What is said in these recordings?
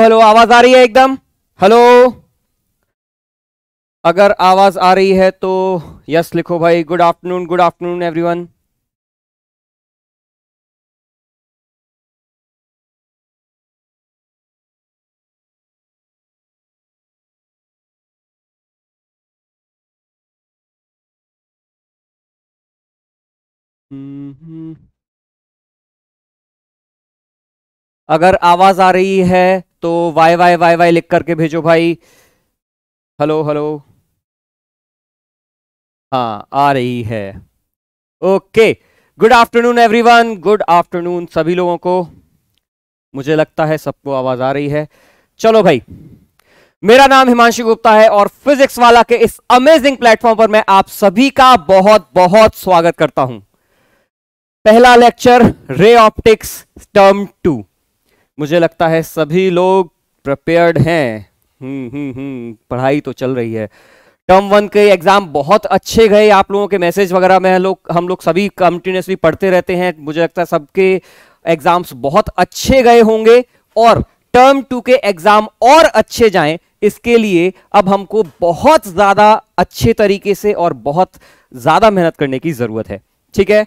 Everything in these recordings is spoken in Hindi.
हेलो आवाज आ रही है एकदम हेलो अगर आवाज आ रही है तो यस लिखो भाई good afternoon good afternoon everyone hmm, hmm. अगर आवाज आ रही है तो वाई वाई वाई वाई लिख करके भेजो भाई हेलो हेलो हाँ आ रही है okay good afternoon everyone good afternoon सभी लोगों को मुझे लगता है सबको आवाज आ रही है चलो भाई मेरा नाम हिमांशु गुप्ता है और फिजिक्स वाला के इस अमेजिंग प्लेटफॉर्म पर मैं आप सभी का बहुत बहुत स्वागत करता हूं पहला lecture ray optics term to मुझे लगता है सभी लोग प्रिपेयर्ड हैं हम्म, हम्म, हम्म, पढ़ाई तो चल रही है टर्म वन के एग्जाम बहुत अच्छे गए आप लोगों के मैसेज वगैरह में लोग हम लोग सभी कंटिन्यूसली पढ़ते रहते हैं मुझे लगता है सबके एग्जाम्स बहुत अच्छे गए होंगे और टर्म टू के एग्जाम और अच्छे जाएं इसके लिए अब हमको बहुत ज्यादा अच्छे तरीके से और बहुत ज्यादा मेहनत करने की जरूरत है ठीक है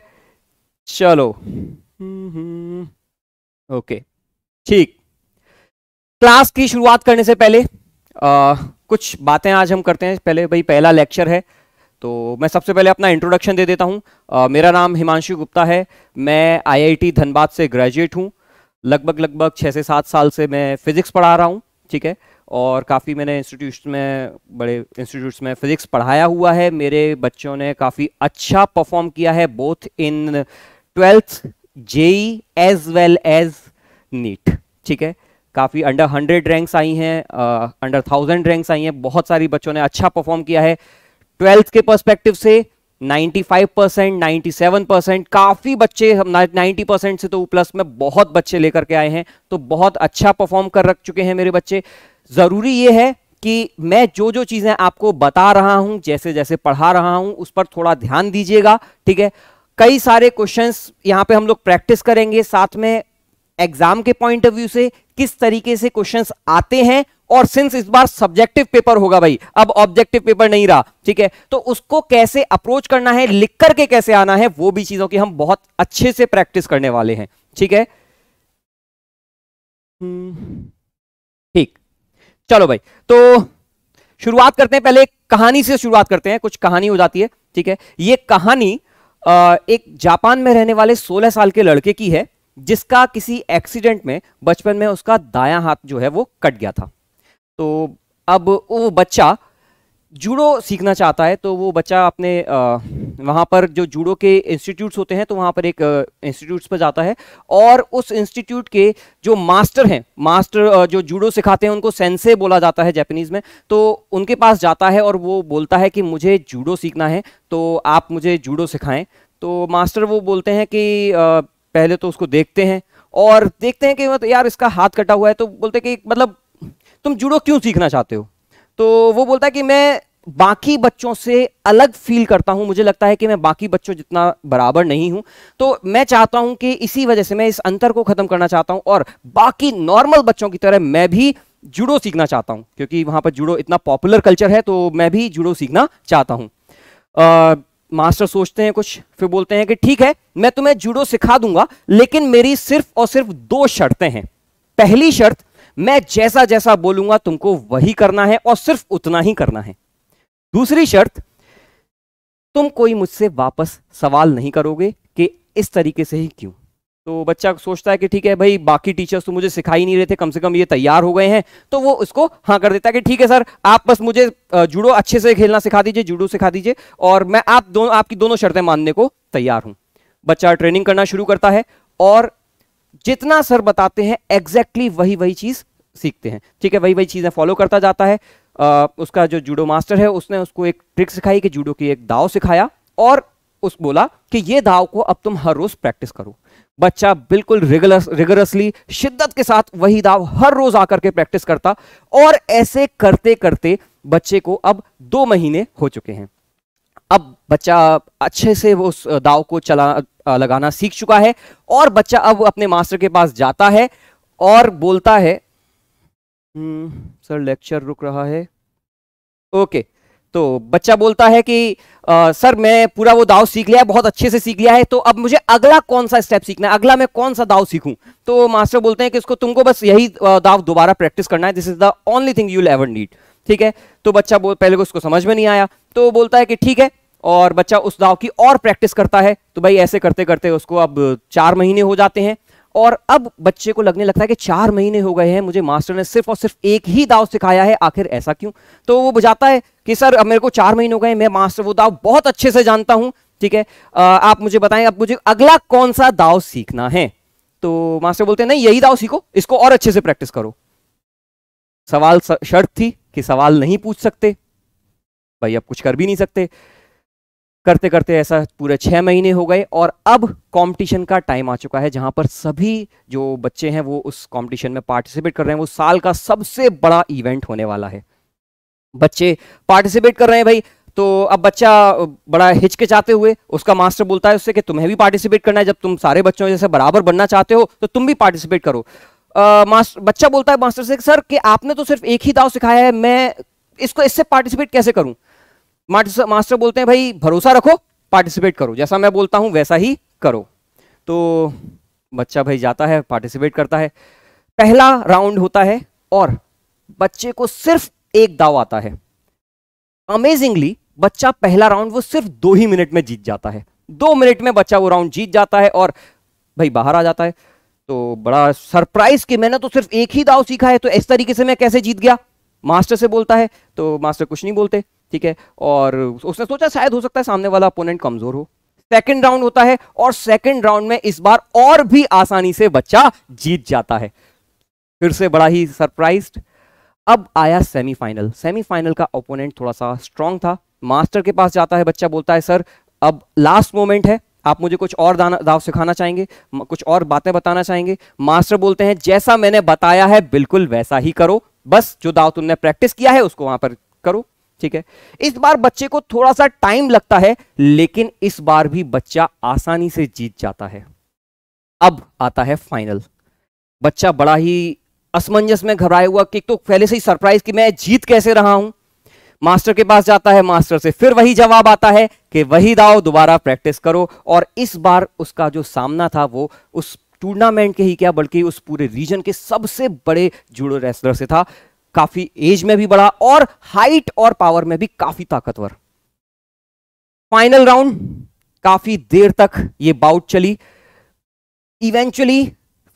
चलो ओके ठीक क्लास की शुरुआत करने से पहले आ, कुछ बातें आज हम करते हैं पहले भाई पहला लेक्चर है तो मैं सबसे पहले अपना इंट्रोडक्शन दे देता हूँ मेरा नाम हिमांशु गुप्ता है मैं आईआईटी धनबाद से ग्रेजुएट हूँ लगभग लगभग छः से सात साल से मैं फिज़िक्स पढ़ा रहा हूँ ठीक है और काफ़ी मैंने इंस्टीट्यूट में बड़े इंस्टीट्यूट्स में फिज़िक्स पढ़ाया हुआ है मेरे बच्चों ने काफ़ी अच्छा परफॉर्म किया है both in twelfth JEE as well as NEET ठीक है काफ़ी अंडर हंड्रेड रैंक्स आई हैं अंडर थाउजेंड रैंक्स आई हैं बहुत सारी बच्चों ने अच्छा परफॉर्म किया है ट्वेल्थ के पर्सपेक्टिव से 95 परसेंट नाइन्टी परसेंट काफ़ी बच्चे 90 परसेंट से तो प्लस में बहुत बच्चे लेकर के आए हैं तो बहुत अच्छा परफॉर्म कर रख चुके हैं मेरे बच्चे ज़रूरी ये है कि मैं जो जो चीज़ें आपको बता रहा हूं जैसे जैसे पढ़ा रहा हूं उस पर थोड़ा ध्यान दीजिएगा ठीक है कई सारे क्वेश्चंस यहाँ पे हम लोग प्रैक्टिस करेंगे साथ में एग्जाम के पॉइंट ऑफ व्यू से किस तरीके से क्वेश्चंस आते हैं और सिंस इस बार सब्जेक्टिव पेपर होगा भाई अब ऑब्जेक्टिव पेपर नहीं रहा ठीक है तो उसको कैसे अप्रोच करना है लिख करके कैसे आना है वो भी चीजों की हम बहुत अच्छे से प्रैक्टिस करने वाले हैं ठीक है हम्म, ठीक चलो भाई तो शुरुआत करते हैं पहले कहानी से शुरुआत करते हैं कुछ कहानी हो जाती है ठीक है ये कहानी एक जापान में रहने वाले 16 साल के लड़के की है जिसका किसी एक्सीडेंट में बचपन में उसका दायां हाथ जो है वो कट गया था तो अब वो बच्चा जूडो सीखना चाहता है तो वो बच्चा अपने वहाँ पर जो जूडो के इंस्टीट्यूट्स होते हैं तो वहाँ पर एक इंस्टीट्यूट्स पर जाता है और उस इंस्टीट्यूट के जो मास्टर हैं मास्टर जो जूडो सिखाते हैं उनको सेंसे बोला जाता है जैपनीज़ में तो उनके पास जाता है और वो बोलता है कि मुझे जूडो सीखना है तो आप मुझे जूडो सिखाएं तो मास्टर वो बोलते हैं कि पहले तो उसको देखते हैं और देखते हैं कि मतलब यार इसका हाथ कटा हुआ है तो बोलते कि मतलब तुम जुड़ो क्यों सीखना चाहते हो तो वो बोलता है कि मैं बाकी बच्चों से अलग फील करता हूं मुझे लगता है कि मैं बाकी बच्चों जितना बराबर नहीं हूं तो मैं चाहता हूं कि इसी वजह से मैं इस अंतर को खत्म करना चाहता हूं और बाकी नॉर्मल बच्चों की तरह मैं भी जुड़ो सीखना चाहता हूं क्योंकि वहां पर जुड़ो इतना पॉपुलर कल्चर है तो मैं भी जुड़ो सीखना चाहता हूं मास्टर सोचते हैं कुछ फिर बोलते हैं कि ठीक है मैं तुम्हें जूडो सिखा दूंगा लेकिन मेरी सिर्फ और सिर्फ दो शर्तें हैं पहली शर्त मैं जैसा जैसा बोलूंगा तुमको वही करना है और सिर्फ उतना ही करना है दूसरी शर्त तुम कोई मुझसे वापस सवाल नहीं करोगे कि इस तरीके से ही क्यों तो बच्चा सोचता है कि ठीक है भाई बाकी टीचर्स तो मुझे सिखा ही नहीं रहे थे कम से कम ये तैयार हो गए हैं तो वो उसको हाँ कर देता है कि ठीक है सर आप बस मुझे जुड़ो अच्छे से खेलना सिखा दीजिए जुड़ो सिखा दीजिए और मैं आप दोनों आपकी दोनों शर्तें मानने को तैयार हूँ बच्चा ट्रेनिंग करना शुरू करता है और जितना सर बताते हैं एग्जैक्टली exactly वही वही चीज़ सीखते हैं ठीक है वही वही चीज़ें फॉलो करता जाता है आ, उसका जो जूडो मास्टर है उसने उसको एक ट्रिक सिखाई कि जूडो की एक दाव सिखाया और उस बोला कि ये दाव को अब तुम हर रोज़ प्रैक्टिस करो बच्चा बिल्कुल रिगलस रिगरसली शिद्दत के साथ वही दाव हर रोज आकर के प्रैक्टिस करता और ऐसे करते करते बच्चे को अब दो महीने हो चुके हैं अब बच्चा अच्छे से वो उस दाव को चला लगाना सीख चुका है और बच्चा अब अपने मास्टर के पास जाता है और बोलता है हम्म, सर लेक्चर रुक रहा है ओके okay. तो बच्चा बोलता है कि आ, सर मैं पूरा वो दाव सीख लिया है बहुत अच्छे से सीख लिया है तो अब मुझे अगला कौन सा स्टेप सीखना है अगला मैं कौन सा दाव सीखूं तो मास्टर बोलते हैं कि इसको तुमको बस यही दाव दोबारा प्रैक्टिस करना है this is the only thing you ever need ठीक है तो बच्चा पहले को उसको समझ में नहीं आया तो बोलता है कि ठीक है और बच्चा उस दाव की और प्रैक्टिस करता है तो भाई ऐसे करते करते उसको अब चार महीने हो जाते हैं और अब बच्चे को लगने लगता है कि चार महीने हो गए हैं मुझे मास्टर ने सिर्फ और सिर्फ एक ही दाव सिखाया है आखिर ऐसा क्यों तो वो बुझाता है कि सर अब मेरे को चार महीने हो गए मैं मास्टर वो दाव बहुत अच्छे से जानता हूं ठीक है आप मुझे बताएं अब मुझे अगला कौन सा दाव सीखना है तो मास्टर बोलते हैं नहीं यही दाव सीखो इसको और अच्छे से प्रैक्टिस करो सवाल शर्त थी कि सवाल नहीं पूछ सकते भाई अब कुछ कर भी नहीं सकते करते करते ऐसा पूरे छः महीने हो गए और अब कंपटीशन का टाइम आ चुका है जहां पर सभी जो बच्चे हैं वो उस कंपटीशन में पार्टिसिपेट कर रहे हैं वो साल का सबसे बड़ा इवेंट होने वाला है बच्चे पार्टिसिपेट कर रहे हैं भाई तो अब बच्चा बड़ा हिचकिचाते हुए उसका मास्टर बोलता है उससे कि तुम्हें भी पार्टिसिपेट करना है जब तुम सारे बच्चों जैसे बराबर बनना चाहते हो तो तुम भी पार्टिसिपेट करो मास्टर बच्चा बोलता है मास्टर से सर कि आपने तो सिर्फ एक ही दाव सिखाया है मैं इसको इससे पार्टिसिपेट कैसे करूं मास्टर बोलते हैं भाई भरोसा रखो पार्टिसिपेट करो जैसा मैं बोलता हूं वैसा ही करो तो बच्चा भाई जाता है पार्टिसिपेट करता है पहला राउंड होता है और बच्चे को सिर्फ एक दाव आता है अमेजिंगली बच्चा पहला राउंड वो सिर्फ दो ही मिनट में जीत जाता है दो मिनट में बच्चा वो राउंड जीत जाता है और भाई बाहर आ जाता है तो बड़ा सरप्राइज कि मैंने तो सिर्फ एक ही दाव सीखा है तो इस तरीके से मैं कैसे जीत गया मास्टर से बोलता है तो मास्टर कुछ नहीं बोलते ठीक है और उसने सोचा शायद हो सकता है सामने वाला अपोनेंट कमजोर हो सेकेंड राउंड होता है और सेकेंड राउंड में इस बार और भी आसानी से बच्चा जीत जाता है फिर से बड़ा ही सरप्राइज अब आया सेमीफाइनल सेमीफाइनल का ओपोनेंट थोड़ा सा स्ट्रांग था मास्टर के पास जाता है बच्चा बोलता है सर अब लास्ट मोमेंट है आप मुझे कुछ और दाना दाव सिखाना चाहेंगे कुछ और बातें बताना चाहेंगे मास्टर बोलते हैं जैसा मैंने बताया है बिल्कुल वैसा ही करो बस जो दाव तुमने प्रैक्टिस किया है उसको वहां पर करो ठीक है इस बार बच्चे को थोड़ा सा टाइम लगता है लेकिन इस बार भी बच्चा आसानी से जीत जाता है अब आता है फाइनल बच्चा बड़ा ही असमंजस में घबराया हुआ कि तो पहले से ही सरप्राइज कि मैं जीत कैसे रहा हूं मास्टर के पास जाता है मास्टर से फिर वही जवाब आता है कि वही दाओ दोबारा प्रैक्टिस करो और इस बार उसका जो सामना था वो उस टूर्नामेंट के ही क्या बल्कि उस पूरे रीजन के सबसे बड़े जुड़ो रेसलर से था काफी एज में भी बड़ा और हाइट और पावर में भी काफी ताकतवर फाइनल राउंड काफी देर तक ये बाउट चली इवेंचुअली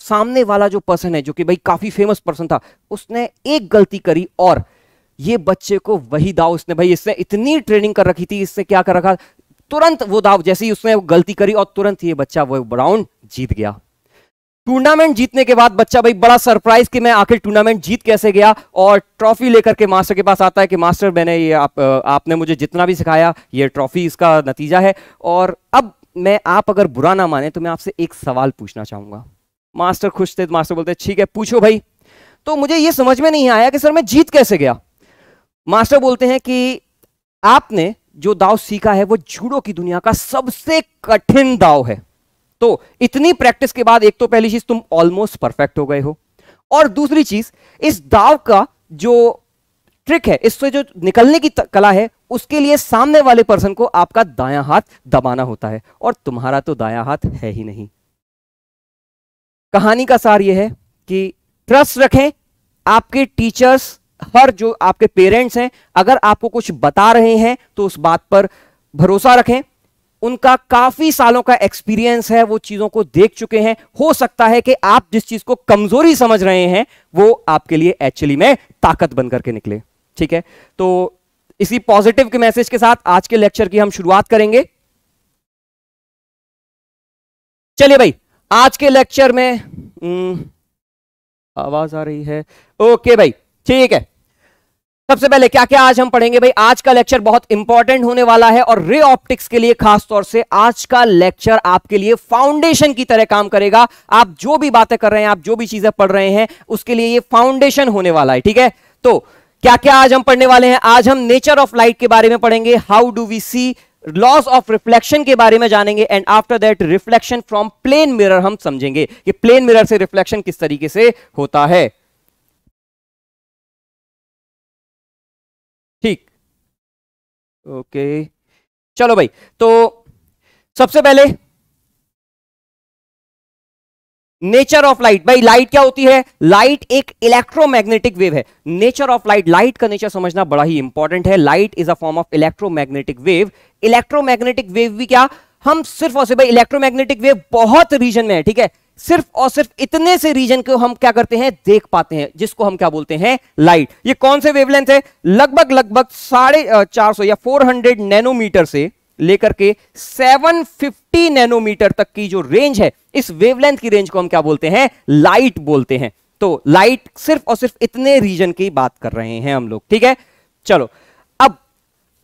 सामने वाला जो पर्सन है जो कि भाई काफी फेमस पर्सन था उसने एक गलती करी और ये बच्चे को वही दाव उसने भाई इसने इतनी ट्रेनिंग कर रखी थी इसने क्या कर रखा तुरंत वो दाव जैसे ही उसने गलती करी और तुरंत ये बच्चा वो राउंड जीत गया टूर्नामेंट जीतने के बाद बच्चा भाई बड़ा सरप्राइज कि मैं आखिर टूर्नामेंट जीत कैसे गया और ट्रॉफी लेकर के मास्टर के पास आता है कि मास्टर मैंने ये आप आपने मुझे जितना भी सिखाया ये ट्रॉफी इसका नतीजा है और अब मैं आप अगर बुरा ना माने तो मैं आपसे एक सवाल पूछना चाहूंगा मास्टर खुश थे मास्टर बोलते ठीक है पूछो भाई तो मुझे ये समझ में नहीं आया कि सर मैं जीत कैसे गया मास्टर बोलते हैं कि आपने जो दाव सीखा है वो जूडो की दुनिया का सबसे कठिन दाव है तो इतनी प्रैक्टिस के बाद एक तो पहली चीज तुम ऑलमोस्ट परफेक्ट हो गए हो और दूसरी चीज इस दाव का जो ट्रिक है इससे जो निकलने की कला है उसके लिए सामने वाले पर्सन को आपका दाया हाथ दबाना होता है और तुम्हारा तो दाया हाथ है ही नहीं कहानी का सार यह है कि ट्रस्ट रखें आपके टीचर्स हर जो आपके पेरेंट्स हैं अगर आपको कुछ बता रहे हैं तो उस बात पर भरोसा रखें उनका काफी सालों का एक्सपीरियंस है वो चीजों को देख चुके हैं हो सकता है कि आप जिस चीज को कमजोरी समझ रहे हैं वो आपके लिए एक्चुअली में ताकत बन करके निकले ठीक है तो इसी पॉजिटिव के मैसेज के साथ आज के लेक्चर की हम शुरुआत करेंगे चलिए भाई आज के लेक्चर में हम्म, आवाज आ रही है ओके भाई ठीक है सबसे पहले क्या क्या आज हम पढ़ेंगे भाई आज का लेक्चर बहुत इंपॉर्टेंट होने वाला है और रे ऑप्टिक्स के लिए खास तौर से आज का लेक्चर आपके लिए फाउंडेशन की तरह काम करेगा आप जो भी बातें कर रहे हैं आप जो भी चीजें पढ़ रहे हैं उसके लिए ये फाउंडेशन होने वाला है ठीक है तो क्या क्या आज हम पढ़ने वाले हैं आज हम नेचर ऑफ लाइट के बारे में पढ़ेंगे how do we see loss of reflection के बारे में जानेंगे and after that reflection from plane mirror हम समझेंगे कि प्लेन मिरर से रिफ्लेक्शन किस तरीके से होता है ओके चलो भाई तो सबसे पहले नेचर ऑफ लाइट भाई लाइट क्या होती है लाइट एक इलेक्ट्रोमैग्नेटिक वेव है नेचर ऑफ लाइट लाइट का नेचर समझना बड़ा ही इंपॉर्टेंट है light is a form of electromagnetic wave electromagnetic wave भी क्या हम सिर्फ और सिर्फ इलेक्ट्रोमैग्नेटिक वेव बहुत रीजन में है ठीक है सिर्फ और सिर्फ इतने से रीजन को हम क्या करते हैं देख पाते हैं जिसको हम क्या बोलते हैं लाइट ये कौन से वेवलेंथ है लगभग लगभग साढ़े चार सौ या फोर हंड्रेड नैनोमीटर से लेकर के सेवन फिफ्टी नैनोमीटर तक की जो रेंज है इस वेवलेंथ की रेंज को हम क्या बोलते हैं लाइट बोलते हैं तो लाइट सिर्फ और सिर्फ इतने रीजन की बात कर रहे हैं हम लोग ठीक है चलो अब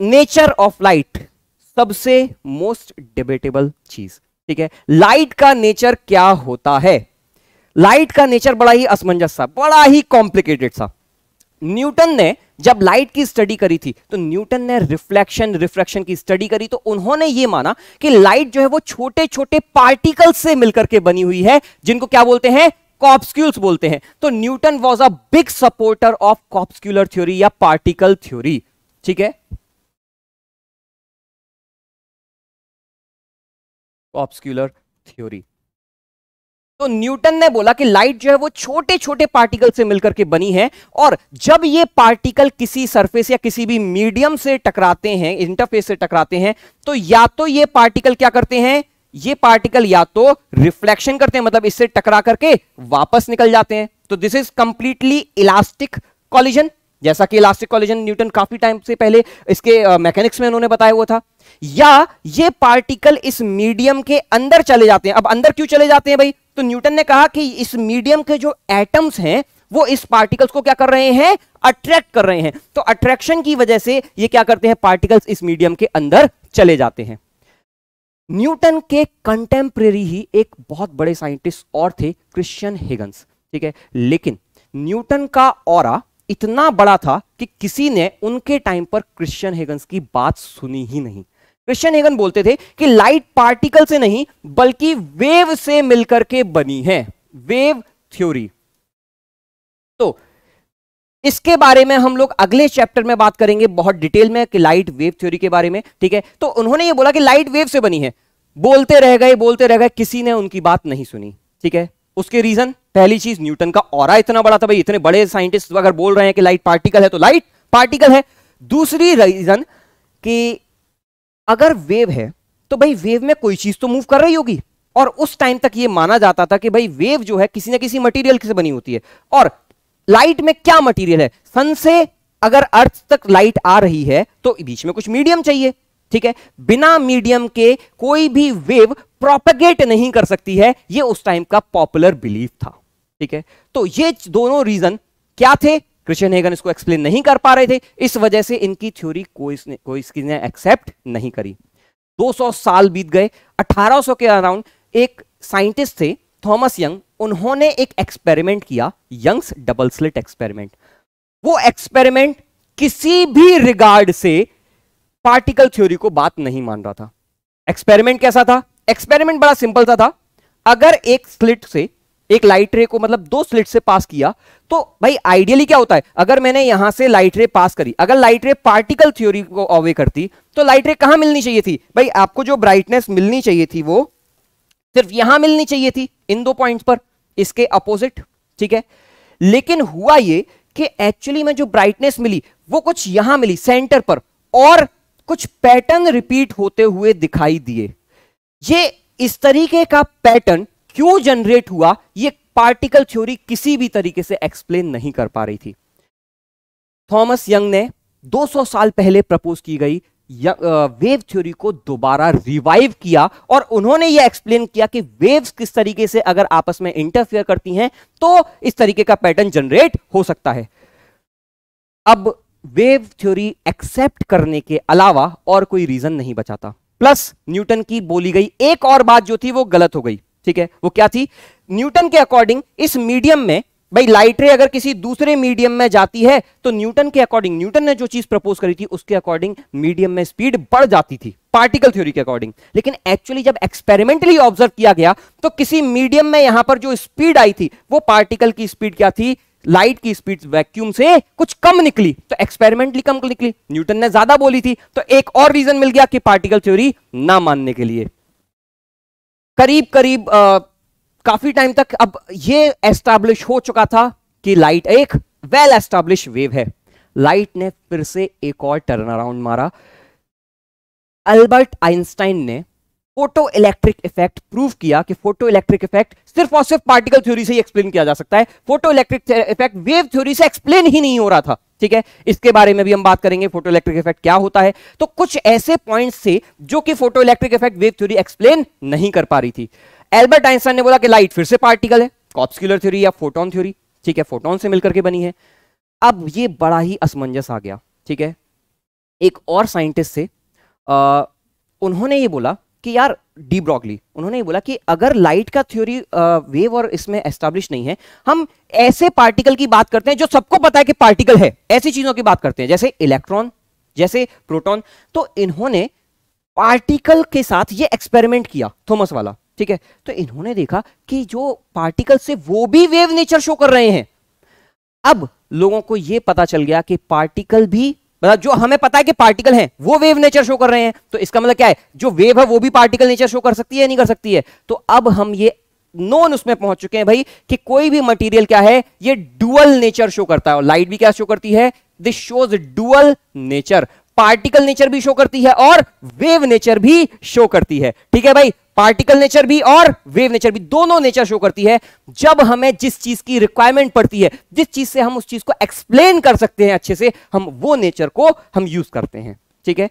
नेचर ऑफ लाइट सबसे मोस्ट डिबेटेबल चीज ठीक है लाइट का नेचर क्या होता है लाइट का नेचर बड़ा ही असमंजस सा बड़ा ही कॉम्प्लिकेटेड सा न्यूटन ने जब लाइट की स्टडी करी थी तो न्यूटन ने रिफ्लेक्शन रिफ्लेक्शन की स्टडी करी तो उन्होंने ये माना कि लाइट जो है वो छोटे छोटे पार्टिकल्स से मिलकर के बनी हुई है जिनको क्या बोलते हैं कॉप्सक्यूल्स बोलते हैं तो Newton was a big supporter of corpuscular theory या पार्टिकल थ्योरी ठीक है ऑब्स्क्यूलर थ्योरी तो न्यूटन ने बोला कि लाइट जो है वो छोटे छोटे पार्टिकल से मिलकर के बनी है और जब ये पार्टिकल किसी सरफेस या किसी भी मीडियम से टकराते हैं इंटरफेस से टकराते हैं तो या तो ये पार्टिकल क्या करते हैं ये पार्टिकल या तो रिफ्लेक्शन करते हैं मतलब इससे टकरा करके वापस निकल जाते हैं तो this is completely elastic collision जैसा कि इलास्टिक कॉलेजन न्यूटन काफी टाइम से पहले इसके मैकेनिक्स uh, में उन्होंने बताया हुआ था या ये पार्टिकल इस मीडियम के अंदर चले जाते हैं अब अंदर क्यों चले जाते हैं भाई तो न्यूटन ने कहा कि इस मीडियम के जो एटम्स हैं वो इस पार्टिकल्स को क्या कर रहे हैं अट्रैक्ट कर रहे हैं तो अट्रैक्शन की वजह से ये क्या करते हैं पार्टिकल्स इस मीडियम के अंदर चले जाते हैं न्यूटन के कंटेम्प्रेरी ही एक बहुत बड़े साइंटिस्ट और थे क्रिश्चियन हेगन्स ठीक है लेकिन न्यूटन का और इतना बड़ा था कि किसी ने उनके टाइम पर क्रिश्चियन हेगन की बात सुनी ही नहीं क्रिश्चियन हेगन बोलते थे कि लाइट पार्टिकल से नहीं बल्कि वेव से मिलकर के बनी है वेव थ्योरी तो इसके बारे में हम लोग अगले चैप्टर में बात करेंगे बहुत डिटेल में कि लाइट वेव थ्योरी के बारे में ठीक है तो उन्होंने ये बोला कि लाइट वेव से बनी है बोलते रह गए बोलते रह गए किसी ने उनकी बात नहीं सुनी ठीक है उसके रीजन पहली चीज न्यूटन का और इतना बड़ा था भाई इतने बड़े साइंटिस्ट अगर बोल रहे हैं कि लाइट पार्टिकल है तो लाइट पार्टिकल है दूसरी रीजन कि अगर वेव है तो भाई वेव में कोई चीज तो मूव कर रही होगी और उस टाइम तक ये माना जाता था कि भाई वेव जो है किसी ना किसी मटेरियल से बनी होती है और लाइट में क्या मटेरियल है सन से अगर अर्थ तक लाइट आ रही है तो बीच में कुछ मीडियम चाहिए ठीक है बिना मीडियम के कोई भी वेव प्रोपेगेट नहीं कर सकती है ये उस टाइम का पॉपुलर बिलीफ था ठीक है तो ये दोनों रीजन क्या थे क्रिश्चियन हेगन इसको एक्सप्लेन नहीं कर पा रहे थे इस वजह से इनकी थ्योरी कोई इसने कोई इसकी ने एक्सेप्ट नहीं करी 200 साल बीत गए 1800 के अराउंड एक साइंटिस्ट थे थॉमस यंग उन्होंने एक एक्सपेरिमेंट किया यंग्स डबल स्लिट एक्सपेरिमेंट वो एक्सपेरिमेंट किसी भी रिगार्ड से पार्टिकल थ्योरी को बात नहीं मान रहा था एक्सपेरिमेंट कैसा था एक्सपेरिमेंट बड़ा सिंपल सा था अगर एक स्लिट से एक लाइट रे को मतलब दो स्लिट से पास किया तो भाई आइडियली क्या होता है अगर मैंने यहां से लाइट रे पास करी अगर लाइट रे पार्टिकल थ्योरी को अवे करती तो लाइट रे कहां मिलनी चाहिए थी भाई आपको जो ब्राइटनेस मिलनी चाहिए थी वो सिर्फ यहां मिलनी चाहिए थी इन दो पॉइंट्स पर इसके अपोजिट ठीक है लेकिन हुआ ये कि एक्चुअली में जो ब्राइटनेस मिली वो कुछ यहां मिली सेंटर पर और कुछ पैटर्न रिपीट होते हुए दिखाई दिए ये इस तरीके का पैटर्न क्यों जनरेट हुआ ये पार्टिकल थ्योरी किसी भी तरीके से एक्सप्लेन नहीं कर पा रही थी थॉमस यंग ने 200 साल पहले प्रपोज की गई वेव थ्योरी को दोबारा रिवाइव किया और उन्होंने ये एक्सप्लेन किया कि वेव्स किस तरीके से अगर आपस में इंटरफेयर करती हैं तो इस तरीके का पैटर्न जनरेट हो सकता है अब वेव थ्योरी एक्सेप्ट करने के अलावा और कोई रीजन नहीं बचाता प्लस न्यूटन की बोली गई एक और बात जो थी वो गलत हो गई ठीक है वो क्या थी न्यूटन के अकॉर्डिंग इस मीडियम में भाई लाइट रे अगर किसी दूसरे मीडियम में जाती है तो न्यूटन के अकॉर्डिंग न्यूटन ने जो चीज प्रपोज करी थी उसके अकॉर्डिंग मीडियम में स्पीड बढ़ जाती थी पार्टिकल थ्योरी के अकॉर्डिंग लेकिन एक्चुअली जब एक्सपेरिमेंटली ऑब्जर्व किया गया तो किसी मीडियम में यहां पर जो स्पीड आई थी वो पार्टिकल की स्पीड क्या थी लाइट की स्पीड वैक्यूम से कुछ कम निकली तो एक्सपेरिमेंटली कम निकली न्यूटन ने ज्यादा बोली थी तो एक और रीजन मिल गया कि पार्टिकल थ्योरी ना मानने के लिए करीब करीब आ, काफी टाइम तक अब यह एस्टैब्लिश हो चुका था कि लाइट एक वेल एस्टैब्लिश वेव है लाइट ने फिर से एक और टर्न अराउंड मारा अल्बर्ट आइंस्टाइन ने फोटो इलेक्ट्रिक इफेक्ट प्रूव किया कि फोटो इलेक्ट्रिक इफेक्ट सिर्फ और सिर्फ पार्टिकल थ्योरी से ही एक्सप्लेन किया जा सकता है photo electric effect wave theory से एक्सप्लेन ही नहीं हो रहा था ठीक है इसके बारे में भी हम बात करेंगे फोटो इलेक्ट्रिक इफेक्ट क्या होता है तो कुछ ऐसे पॉइंट थे जो कि photo electric effect wave theory explain नहीं कर पा रही थी एल्बर्ट आइंस्टाइन ने बोला कि लाइट फिर से पार्टिकल है कॉप्सक्यूलर थ्योरी या फोटोन थ्योरी ठीक है फोटोन से मिलकर के बनी है अब ये बड़ा ही असमंजस आ गया ठीक है एक और साइंटिस्ट से आ, उन्होंने ये बोला कि यार डी ब्रॉगली उन्होंने ये बोला कि अगर लाइट का थ्योरी वेव और इसमें एस्टेब्लिश नहीं है हम ऐसे पार्टिकल की बात करते हैं जो सबको पता है कि पार्टिकल है ऐसी चीजों की बात करते हैं जैसे इलेक्ट्रॉन जैसे प्रोटॉन तो इन्होंने पार्टिकल के साथ ये एक्सपेरिमेंट किया थॉमस वाला ठीक है तो इन्होंने देखा कि जो पार्टिकल से वो भी वेव नेचर शो कर रहे हैं अब लोगों को यह पता चल गया कि पार्टिकल भी मतलब जो हमें पता है कि पार्टिकल हैं वो वेव नेचर शो कर रहे हैं तो इसका मतलब क्या है जो वेव है वो भी पार्टिकल नेचर शो कर सकती है नहीं कर सकती है तो अब हम ये नोन उसमें पहुंच चुके हैं भाई कि कोई भी मटेरियल क्या है ये डुअल नेचर शो करता है लाइट भी क्या शो करती है this shows dual nature particle nature भी शो करती है और वेव नेचर भी शो करती है ठीक है भाई पार्टिकल नेचर भी और वेव नेचर भी दोनों नेचर शो करती है जब हमें जिस चीज की रिक्वायरमेंट पड़ती है जिस चीज से हम उस चीज को एक्सप्लेन कर सकते हैं अच्छे से हम वो नेचर को हम यूज करते हैं ठीक है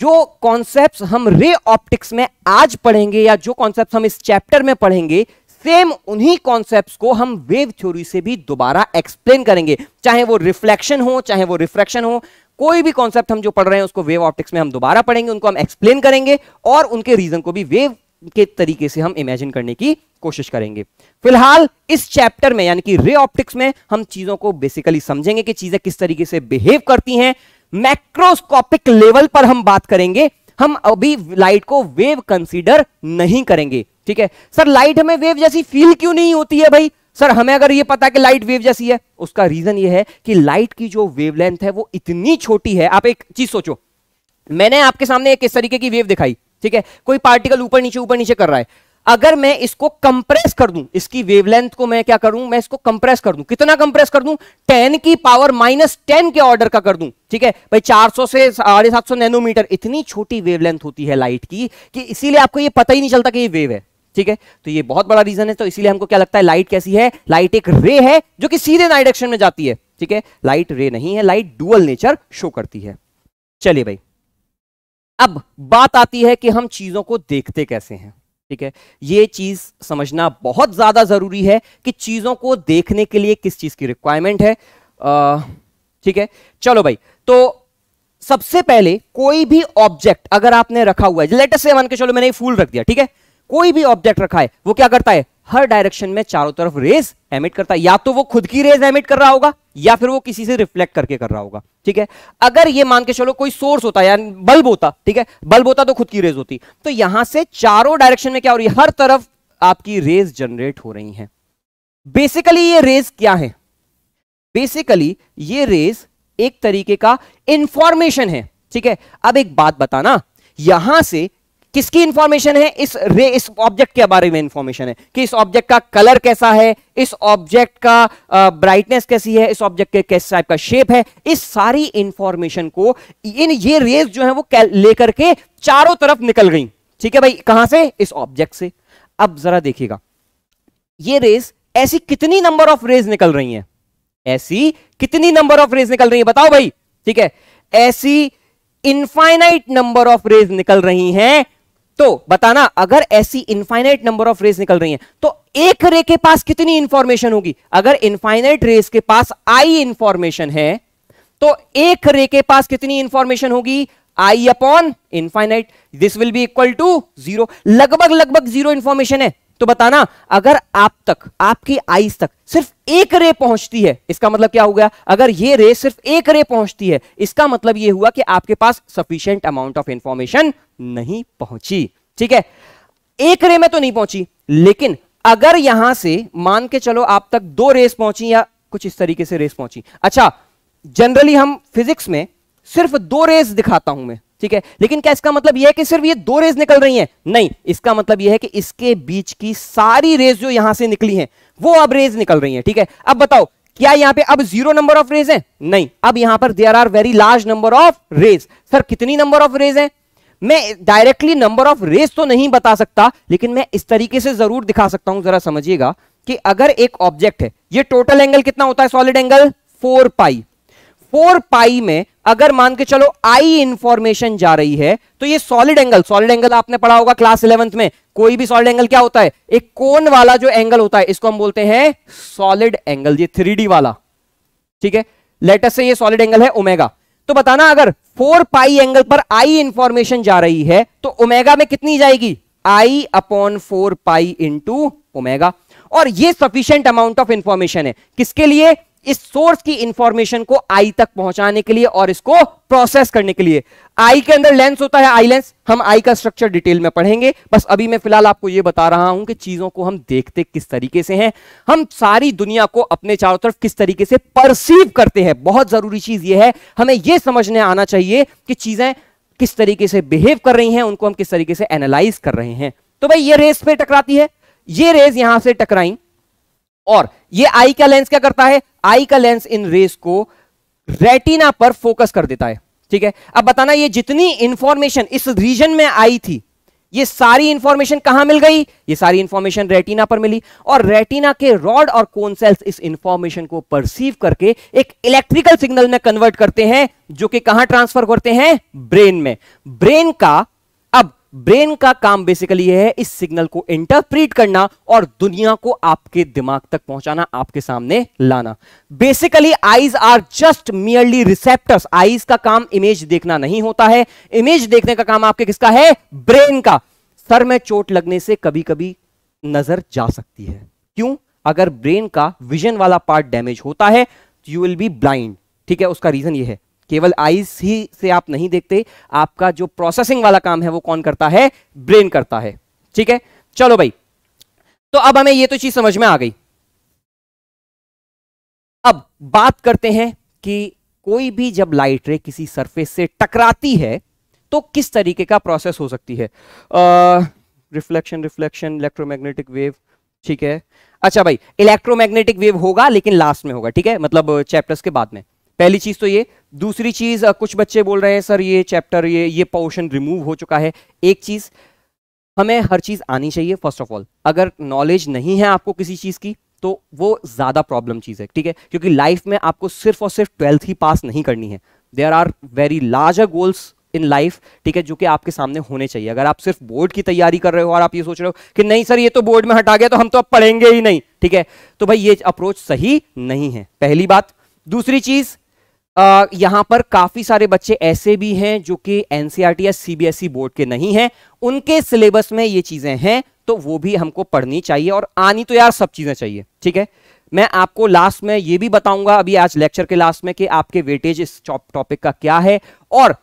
जो कॉन्सेप्ट हम रे ऑप्टिक्स में आज पढ़ेंगे या जो कॉन्सेप्ट हम इस चैप्टर में पढ़ेंगे सेम उन्हीं कॉन्सेप्ट्स को हम वेव थ्योरी से भी दोबारा एक्सप्लेन करेंगे चाहे वो रिफ्लेक्शन हो चाहे वो रिफ्रेक्शन हो कोई भी कॉन्सेप्ट हम जो पढ़ रहे हैं उसको वेव ऑप्टिक्स में हम दोबारा पढ़ेंगे उनको हम एक्सप्लेन करेंगे और उनके रीजन को भी वेव के तरीके से हम इमेजिन करने की कोशिश करेंगे फिलहाल इस चैप्टर में यानी कि रे ऑप्टिक्स में हम चीजों को बेसिकली समझेंगे कि चीजें किस तरीके से बिहेव करती हैं मैक्रोस्कोपिक लेवल पर हम बात करेंगे हम अभी लाइट को वेव कंसीडर नहीं करेंगे ठीक है सर लाइट हमें वेव जैसी फील क्यों नहीं होती है भाई सर हमें अगर ये पता है कि लाइट वेव जैसी है उसका रीजन ये है कि लाइट की जो वेवलेंथ है वो इतनी छोटी है आप एक चीज सोचो मैंने आपके सामने एक इस तरीके की वेव दिखाई ठीक है कोई पार्टिकल ऊपर नीचे ऊपर नीचे कर रहा है अगर मैं इसको कंप्रेस कर दूं इसकी वेवलेंथ को मैं क्या करूं मैं इसको कंप्रेस कर दूं कितना कंप्रेस कर दूं टेन की पावर माइनस टेन के ऑर्डर का कर दूं ठीक है भाई 400 से साढ़े सात सौ नैनोमीटर इतनी छोटी वेवलेंथ होती है लाइट की कि इसीलिए आपको ये पता ही नहीं चलता कि ये वेव है ठीक है तो ये बहुत बड़ा रीजन है तो इसीलिए हमको क्या लगता है लाइट कैसी है लाइट एक रे है जो कि सीधे डायरेक्शन में जाती है ठीक है लाइट रे नहीं है लाइट डुअल नेचर शो करती है चलिए भाई अब बात आती है कि हम चीजों को देखते कैसे हैं ठीक है ये चीज समझना बहुत ज्यादा जरूरी है कि चीजों को देखने के लिए किस चीज की रिक्वायरमेंट है ठीक है चलो भाई तो सबसे पहले कोई भी ऑब्जेक्ट अगर आपने रखा हुआ है लेटेस्ट से मान के चलो मैंने फूल रख दिया ठीक है कोई भी ऑब्जेक्ट रखा है वो क्या करता है हर डायरेक्शन में चारों तरफ रेज एमिट करता है या तो वो खुद की रेज एमिट कर रहा होगा या फिर वो किसी से रिफ्लेक्ट करके कर रहा होगा ठीक है अगर ये मान के चलो कोई सोर्स होता या बल्ब होता ठीक है बल्ब होता तो खुद की रेज होती तो यहां से चारों डायरेक्शन में क्या हो रही है हर तरफ आपकी रेज जनरेट हो रही है बेसिकली ये रेज क्या है बेसिकली ये रेज एक तरीके का इंफॉर्मेशन है ठीक है अब एक बात बताना यहां से किसकी इंफॉर्मेशन है इस रे इस ऑब्जेक्ट के बारे में इंफॉर्मेशन है कि इस ऑब्जेक्ट का कलर कैसा है इस ऑब्जेक्ट का ब्राइटनेस कैसी है इस ऑब्जेक्ट के किस टाइप का शेप है इस सारी इंफॉर्मेशन को इन ये रेज जो है वो लेकर के चारों तरफ निकल गई ठीक है भाई कहां से इस ऑब्जेक्ट से अब जरा देखिएगा ये रेज ऐसी कितनी नंबर ऑफ रेज निकल रही है ऐसी कितनी नंबर ऑफ रेज निकल रही है बताओ भाई ठीक है ऐसी इनफाइनाइट नंबर ऑफ रेज निकल रही हैं तो बताना अगर ऐसी इनफाइनाइट नंबर ऑफ रेस निकल रही हैं तो एक रे के पास कितनी इंफॉर्मेशन होगी अगर इनफाइनाइट रेस के पास आई इंफॉर्मेशन है तो एक रे के पास कितनी इंफॉर्मेशन होगी I upon infinite this will be equal to zero लगभग लगभग जीरो इंफॉर्मेशन है तो बताना अगर आप तक आपकी आईज तक सिर्फ एक रे पहुंचती है इसका मतलब क्या हो गया अगर ये रे सिर्फ एक रे पहुंचती है इसका मतलब ये हुआ कि आपके पास सफिशियंट अमाउंट ऑफ इंफॉर्मेशन नहीं पहुंची ठीक है एक रे में तो नहीं पहुंची लेकिन अगर यहां से मान के चलो आप तक दो रेस पहुंची या कुछ इस तरीके से रेस पहुंची अच्छा जनरली हम फिजिक्स में सिर्फ दो रेस दिखाता हूं मैं ठीक है लेकिन क्या इसका मतलब यह है कि सिर्फ ये दो रेस निकल रही हैं नहीं इसका मतलब यह है कि इसके बीच की सारी रेस जो यहां से निकली हैं वो अब रेस निकल रही हैं ठीक है अब बताओ क्या यहां पे अब जीरो नंबर ऑफ रेज है नहीं अब यहां पर there are very large number of rays sir कितनी नंबर ऑफ रेज है मैं डायरेक्टली नंबर ऑफ रेस तो नहीं बता सकता लेकिन मैं इस तरीके से जरूर दिखा सकता हूं जरा समझिएगा कि अगर एक ऑब्जेक्ट है ये टोटल एंगल कितना होता है solid angle four pi four pi में अगर मान के चलो आई इंफॉर्मेशन जा रही है तो ये सॉलिड एंगल सॉलिड एंगल आपने पढ़ा होगा क्लास इलेवंथ में कोई भी सॉलिड एंगल क्या होता है एक कोन वाला जो एंगल होता है इसको हम बोलते हैं सॉलिड एंगल ये थ्री वाला ठीक है लेटेस्ट से ये सॉलिड एंगल है ओमेगा तो बताना अगर फोर पाई एंगल पर आई इंफॉर्मेशन जा रही है तो ओमेगा में कितनी जाएगी I upon four pi into omega और ये सफिशियंट अमाउंट ऑफ इंफॉर्मेशन है किसके लिए इस सोर्स की इंफॉर्मेशन को आई तक पहुंचाने के लिए और इसको प्रोसेस करने के लिए आई के अंदर लेंस होता है आई लेंस हम आई का स्ट्रक्चर डिटेल में पढ़ेंगे बस अभी मैं फिलहाल आपको यह बता रहा हूं कि चीजों को हम देखते किस तरीके से हैं हम सारी दुनिया को अपने चारों तरफ किस तरीके से परसीव करते हैं बहुत जरूरी चीज यह है हमें यह समझने आना चाहिए कि चीजें किस तरीके से बिहेव कर रही हैं उनको हम किस तरीके से एनालाइज कर रहे हैं तो भाई ये रेस पे टकराती है ये रेस यहां से टकराई और ये आई का लेंस क्या करता है आई का लेंस इन रेस को रेटिना पर फोकस कर देता है ठीक है अब बताना ये जितनी इंफॉर्मेशन इस रीजन में आई थी ये सारी इंफॉर्मेशन कहां मिल गई ये सारी इंफॉर्मेशन रेटिना पर मिली और रेटिना के रॉड और कोन सेल्स इस इंफॉर्मेशन को परसीव करके एक इलेक्ट्रिकल सिग्नल में कन्वर्ट करते हैं जो कि कहां ट्रांसफर करते हैं ब्रेन में ब्रेन का ब्रेन का काम बेसिकली यह है इस सिग्नल को इंटरप्रीट करना और दुनिया को आपके दिमाग तक पहुंचाना आपके सामने लाना basically eyes are just merely receptors eyes का काम इमेज देखना नहीं होता है इमेज देखने का काम आपके किसका है ब्रेन का सर में चोट लगने से कभी कभी नजर जा सकती है क्यों अगर ब्रेन का विजन वाला पार्ट डैमेज होता है यू विल बी ब्लाइंड ठीक है उसका रीजन यह है केवल आईज ही से आप नहीं देखते आपका जो प्रोसेसिंग वाला काम है वो कौन करता है ब्रेन करता है ठीक है चलो भाई तो अब हमें ये तो चीज समझ में आ गई अब बात करते हैं कि कोई भी जब लाइट रे किसी सरफेस से टकराती है तो किस तरीके का प्रोसेस हो सकती है रिफ्लेक्शन रिफ्लेक्शन इलेक्ट्रोमैग्नेटिक वेव ठीक है अच्छा भाई इलेक्ट्रोमैग्नेटिक वेव होगा लेकिन लास्ट में होगा ठीक है मतलब चैप्टर्स के बाद में पहली चीज तो ये दूसरी चीज कुछ बच्चे बोल रहे हैं सर ये चैप्टर ये ये पोर्शन रिमूव हो चुका है एक चीज हमें हर चीज आनी चाहिए फर्स्ट ऑफ ऑल अगर नॉलेज नहीं है आपको किसी चीज की तो वो ज्यादा प्रॉब्लम चीज है ठीक है क्योंकि लाइफ में आपको सिर्फ और सिर्फ ट्वेल्थ ही पास नहीं करनी है there are very larger goals in life ठीक है जो कि आपके सामने होने चाहिए अगर आप सिर्फ बोर्ड की तैयारी कर रहे हो और आप ये सोच रहे हो कि नहीं सर ये तो बोर्ड में हटा गया तो हम तो अब पढ़ेंगे ही नहीं ठीक है तो भाई ये अप्रोच सही नहीं है पहली बात दूसरी चीज यहां पर काफी सारे बच्चे ऐसे भी हैं जो कि एनसीईआरटी e या सीबीएसई e बोर्ड के नहीं हैं उनके सिलेबस में ये चीजें हैं तो वो भी हमको पढ़नी चाहिए और आनी तो यार सब चीजें चाहिए ठीक है मैं आपको लास्ट में ये भी बताऊंगा अभी आज लेक्चर के लास्ट में कि आपके वेटेज इस टॉपिक का क्या है और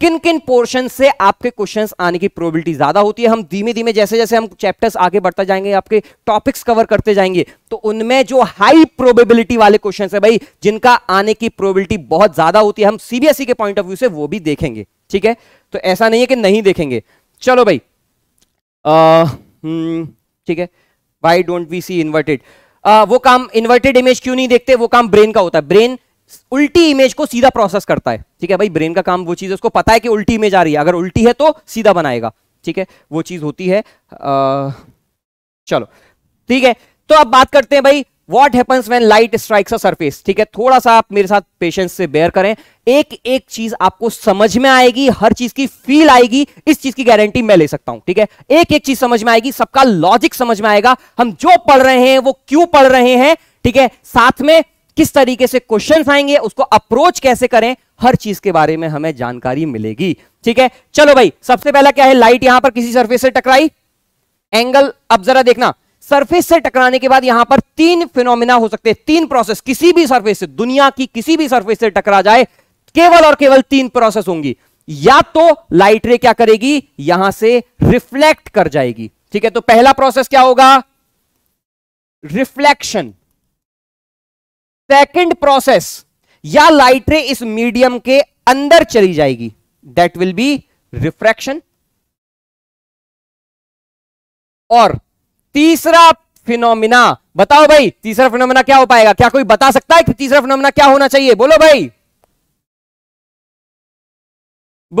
किन किन पोर्शन से आपके क्वेश्चंस आने की प्रोबेबिलिटी ज्यादा होती है हम धीमे धीमे जैसे जैसे हम चैप्टर्स आगे बढ़ता जाएंगे आपके टॉपिक्स कवर करते जाएंगे तो उनमें जो हाई प्रोबेबिलिटी वाले क्वेश्चंस है भाई जिनका आने की प्रोबेबिलिटी बहुत ज्यादा होती है हम सीबीएसई e के पॉइंट ऑफ व्यू से वो भी देखेंगे ठीक है तो ऐसा नहीं है कि नहीं देखेंगे चलो भाई हम्म, ठीक है why don't we see inverted वो काम इन्वर्टेड इमेज क्यों नहीं देखते वो काम ब्रेन का होता है ब्रेन उल्टी इमेज को सीधा प्रोसेस करता है ठीक है भाई ब्रेन का काम वो चीज़ उसको पता है कि उल्टी इमेज आ रही है अगर उल्टी है तो सीधा बनाएगा ठीक है वो चीज़ होती है आ, चलो ठीक है तो अब बात करते हैं भाई what happens when light strikes a surface ठीक है थोड़ा सा आप मेरे साथ पेशेंस से बेयर करें एक एक चीज आपको समझ में आएगी हर चीज की फील आएगी इस चीज की गारंटी मैं ले सकता हूं ठीक है एक एक चीज समझ में आएगी सबका लॉजिक समझ में आएगा हम जो पढ़ रहे हैं वो क्यों पढ़ रहे हैं ठीक है साथ में किस तरीके से क्वेश्चन आएंगे उसको अप्रोच कैसे करें हर चीज के बारे में हमें जानकारी मिलेगी ठीक है चलो भाई सबसे पहला क्या है लाइट यहां पर किसी सरफेस से टकराई एंगल अब जरा देखना सरफेस से टकराने के बाद यहां पर तीन फिनोमिना हो सकते हैं तीन प्रोसेस किसी भी सरफेस से दुनिया की किसी भी सरफेस से टकरा जाए केवल और केवल तीन प्रोसेस होंगी या तो लाइट रे क्या करेगी यहां से रिफ्लेक्ट कर जाएगी ठीक है तो पहला प्रोसेस क्या होगा रिफ्लेक्शन सेकेंड प्रोसेस या लाइट रे इस मीडियम के अंदर चली जाएगी दैट विल बी रिफ्रैक्शन और तीसरा फिनोमिना बताओ भाई तीसरा फिनोमिना क्या हो पाएगा क्या कोई बता सकता है कि तीसरा फिनोमिना क्या होना चाहिए बोलो भाई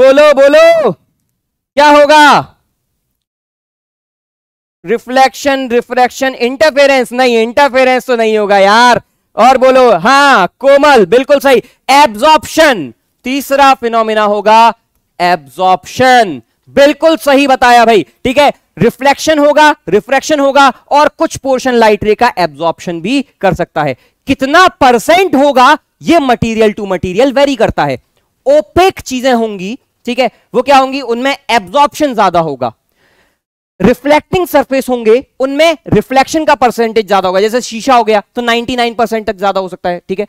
बोलो बोलो क्या होगा रिफ्लेक्शन रिफ्रैक्शन इंटरफेरेंस नहीं इंटरफेरेंस तो नहीं होगा यार और बोलो हां कोमल बिल्कुल सही एब्जॉर्प्शन तीसरा फिनोमिना होगा एब्जॉर्प्शन बिल्कुल सही बताया भाई ठीक है रिफ्लेक्शन होगा रिफ्रैक्शन होगा और कुछ पोर्शन लाइट रे का एब्जॉर्प्शन भी कर सकता है कितना परसेंट होगा ये मटेरियल टू मटेरियल वेरी करता है ओपेक चीजें होंगी ठीक है वो क्या होंगी उनमें एब्जॉर्प्शन ज्यादा होगा रिफ्लेक्टिंग सरफेस होंगे उनमें रिफ्लेक्शन का परसेंटेज ज्यादा होगा जैसे शीशा हो गया तो 99 परसेंट तक ज्यादा हो सकता है ठीक है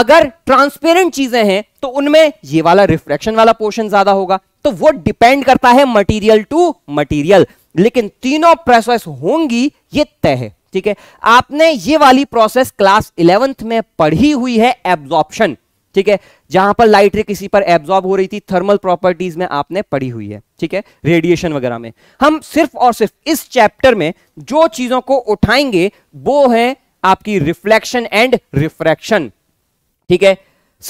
अगर ट्रांसपेरेंट चीजें हैं तो उनमें ये वाला रिफ्लेक्शन वाला पोर्शन ज्यादा होगा तो वो डिपेंड करता है मटीरियल टू मटीरियल लेकिन तीनों प्रोसेस होंगी ये तय है ठीक है आपने ये वाली प्रोसेस क्लास इलेवेंथ में पढ़ी हुई है एब्जॉर्प्शन ठीक है जहां पर लाइट रे किसी पर एब्जॉर्ब हो रही थी थर्मल प्रॉपर्टीज में आपने पढ़ी हुई है ठीक है रेडिएशन वगैरह में हम सिर्फ और सिर्फ इस चैप्टर में जो चीजों को उठाएंगे वो है आपकी रिफ्लेक्शन एंड रिफ्रैक्शन ठीक है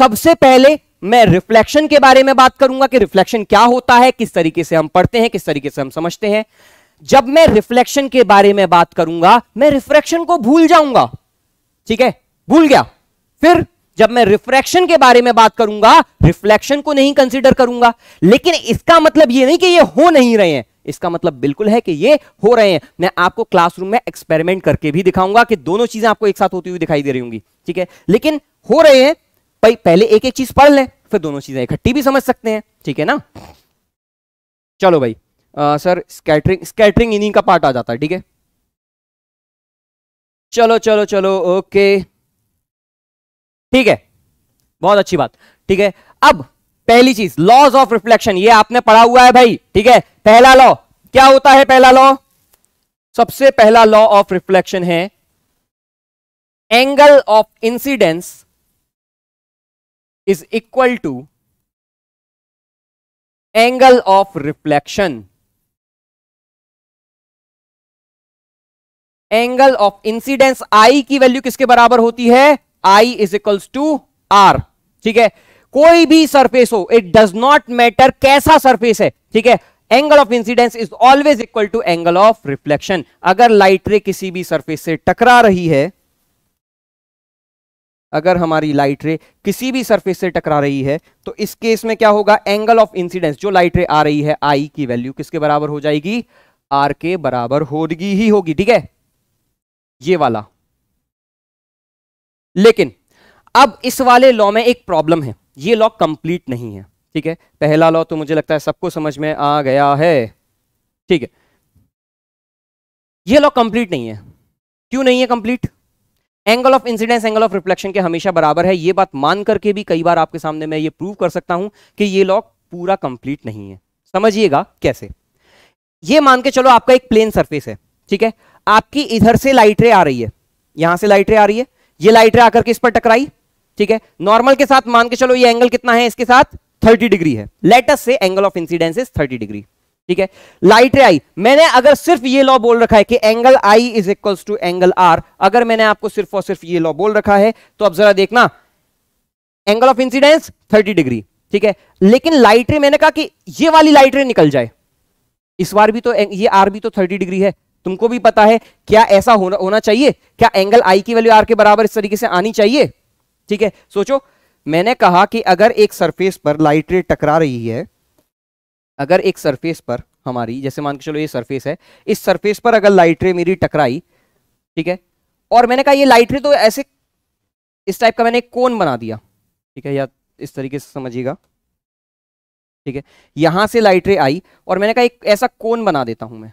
सबसे पहले मैं रिफ्लेक्शन के बारे में बात करूंगा कि रिफ्लेक्शन क्या होता है किस तरीके से हम पढ़ते हैं किस तरीके से हम समझते हैं जब मैं रिफ्लेक्शन के बारे में बात करूंगा मैं रिफ्रैक्शन को भूल जाऊंगा ठीक है भूल गया फिर जब मैं रिफ्रैक्शन के बारे में बात करूंगा रिफ्लेक्शन को नहीं कंसिडर करूंगा लेकिन इसका मतलब ये नहीं कि ये हो नहीं रहे हैं इसका मतलब बिल्कुल है कि ये हो रहे हैं मैं आपको क्लासरूम में एक्सपेरिमेंट करके भी दिखाऊंगा कि दोनों चीजें आपको एक साथ होती हुई दिखाई दे रही होंगी ठीक है लेकिन हो रहे हैं भाई पहले एक एक चीज पढ़ लें फिर दोनों चीजें इकट्ठी भी समझ सकते हैं ठीक है ना चलो भाई आ, सर स्कैटरिंग स्कैटरिंग इन्हीं का पार्ट आ जाता है ठीक है चलो चलो चलो ओके ठीक है बहुत अच्छी बात ठीक है अब पहली चीज लॉज ऑफ रिफ्लेक्शन ये आपने पढ़ा हुआ है भाई ठीक है पहला लॉ क्या होता है पहला लॉ सबसे पहला लॉ ऑफ रिफ्लेक्शन है angle of incidence is equal to angle of reflection angle of incidence I की वैल्यू किसके बराबर होती है I is equals to R ठीक है कोई भी सरफेस हो इट डज नॉट मैटर कैसा सरफेस है ठीक है angle of incidence is always equal to angle of reflection अगर लाइट रे किसी भी सरफेस से टकरा रही है अगर हमारी लाइट रे किसी भी सरफेस से टकरा रही है तो इस केस में क्या होगा एंगल ऑफ इंसिडेंस जो लाइट रे आ रही है आई की वैल्यू किसके बराबर हो जाएगी आर के बराबर होगी ही होगी ठीक है ये वाला लेकिन अब इस वाले लॉ में एक प्रॉब्लम है ये लॉ कंप्लीट नहीं है ठीक है पहला लॉ तो मुझे लगता है सबको समझ में आ गया है ठीक है ये लॉ कंप्लीट नहीं है क्यों नहीं है complete angle of incidence angle of reflection के हमेशा बराबर है ये बात मान करके भी कई बार आपके सामने मैं ये प्रूव कर सकता हूं कि ये लॉ पूरा कंप्लीट नहीं है समझिएगा कैसे ये मान के चलो आपका एक प्लेन सरफेस है ठीक है आपकी इधर से लाइट रे आ रही है यहां से लाइट रे आ रही है ये लाइट रे आकर के इस पर टकराई ठीक है नॉर्मल के साथ मान के चलो ये एंगल कितना है इसके साथ 30 डिग्री है let's say angle of incidence is 30 degree ठीक है लाइट रे आई मैंने अगर सिर्फ ये लॉ बोल रखा है कि angle I is equal to angle R अगर मैंने आपको सिर्फ और सिर्फ ये लॉ बोल रखा है तो अब जरा देखना angle of incidence thirty degree ठीक है लेकिन लाइट रे मैंने कहा कि ये वाली लाइट रे निकल जाए इस बार भी तो ये आर भी तो 30 डिग्री है तुमको भी पता है क्या ऐसा होना होना चाहिए क्या एंगल आई की वैल्यू आर के बराबर इस तरीके से आनी चाहिए ठीक है सोचो मैंने कहा कि अगर एक सरफेस पर लाइट रे टकरा रही है अगर एक सरफेस पर हमारी जैसे मान के चलो ये सरफेस है इस सरफेस पर अगर लाइट रे मेरी टकराई ठीक है और मैंने कहा ये लाइट रे तो ऐसे इस टाइप का मैंने एक कोन बना दिया ठीक है या इस तरीके से समझिएगा ठीक है यहां से लाइट रे आई और मैंने कहा एक ऐसा कोन बना देता हूं मैं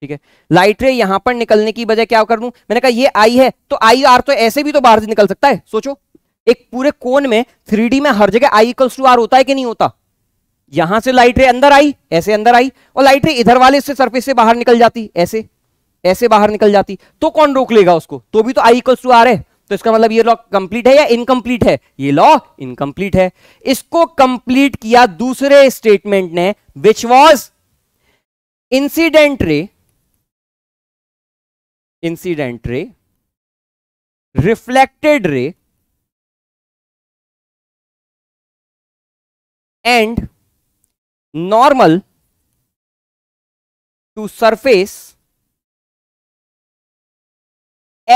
ठीक है लाइट रे यहां पर निकलने की बजाय क्या कर दूं मैंने कहा ये आई है तो आई आर तो ऐसे भी तो बाहर से निकल सकता है सोचो एक पूरे कोन में थ्री में हर जगह आई इक्वल्स टू आर होता है कि नहीं होता यहां से लाइट रे अंदर आई ऐसे अंदर आई और लाइट रे इधर वाले से सरफेस से बाहर निकल जाती ऐसे ऐसे बाहर निकल जाती तो कौन रोक लेगा उसको तो भी तो आई इक्वल्स टू आर है तो इसका मतलब ये लॉ कंप्लीट है या इनकम्प्लीट है ये लॉ इनकम्प्लीट है इसको कंप्लीट किया दूसरे स्टेटमेंट ने which was incident ray incident ray reflected ray and normal to surface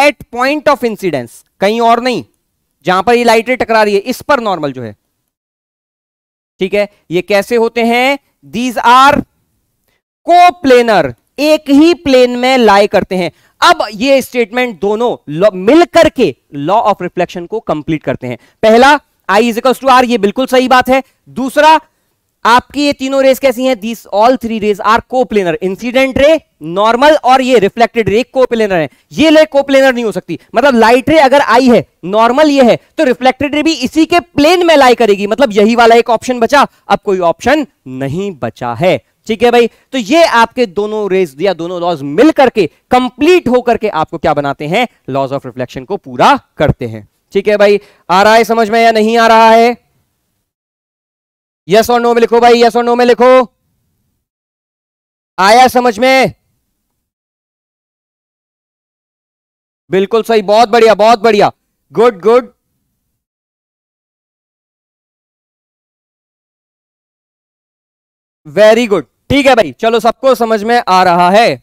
at point of incidence कहीं और नहीं जहां पर ये लाइटें टकरा रही है इस पर नॉर्मल जो है ठीक है ये कैसे होते हैं दीज आर को प्लेनर एक ही प्लेन में लाई करते हैं अब ये स्टेटमेंट दोनों मिलकर के लॉ ऑफ रिफ्लेक्शन को कंप्लीट करते हैं पहला I is equals to R ये बिल्कुल सही बात है दूसरा आपकी ये तीनों रेस कैसी हैं these all three rays are coplanar incident ray normal और ये रिफ्लेक्टेड रे कोप्लेनर है ये ले कोप्लेनर नहीं हो सकती मतलब लाइट रे अगर आई है नॉर्मल ये है तो रिफ्लेक्टेड रे भी इसी के प्लेन में लाई करेगी मतलब यही वाला एक ऑप्शन बचा अब कोई ऑप्शन नहीं बचा है ठीक है भाई तो ये आपके दोनों रेज या दोनों लॉज मिल करके कंप्लीट होकर के आपको क्या बनाते हैं लॉज ऑफ रिफ्लेक्शन को पूरा करते हैं ठीक है भाई आ रहा है समझ में या नहीं आ रहा है यस और नो में लिखो भाई यस और नो में लिखो आया समझ में बिल्कुल सही बहुत बढ़िया बहुत बढ़िया गुड गुड वेरी गुड ठीक है भाई चलो सबको समझ में आ रहा है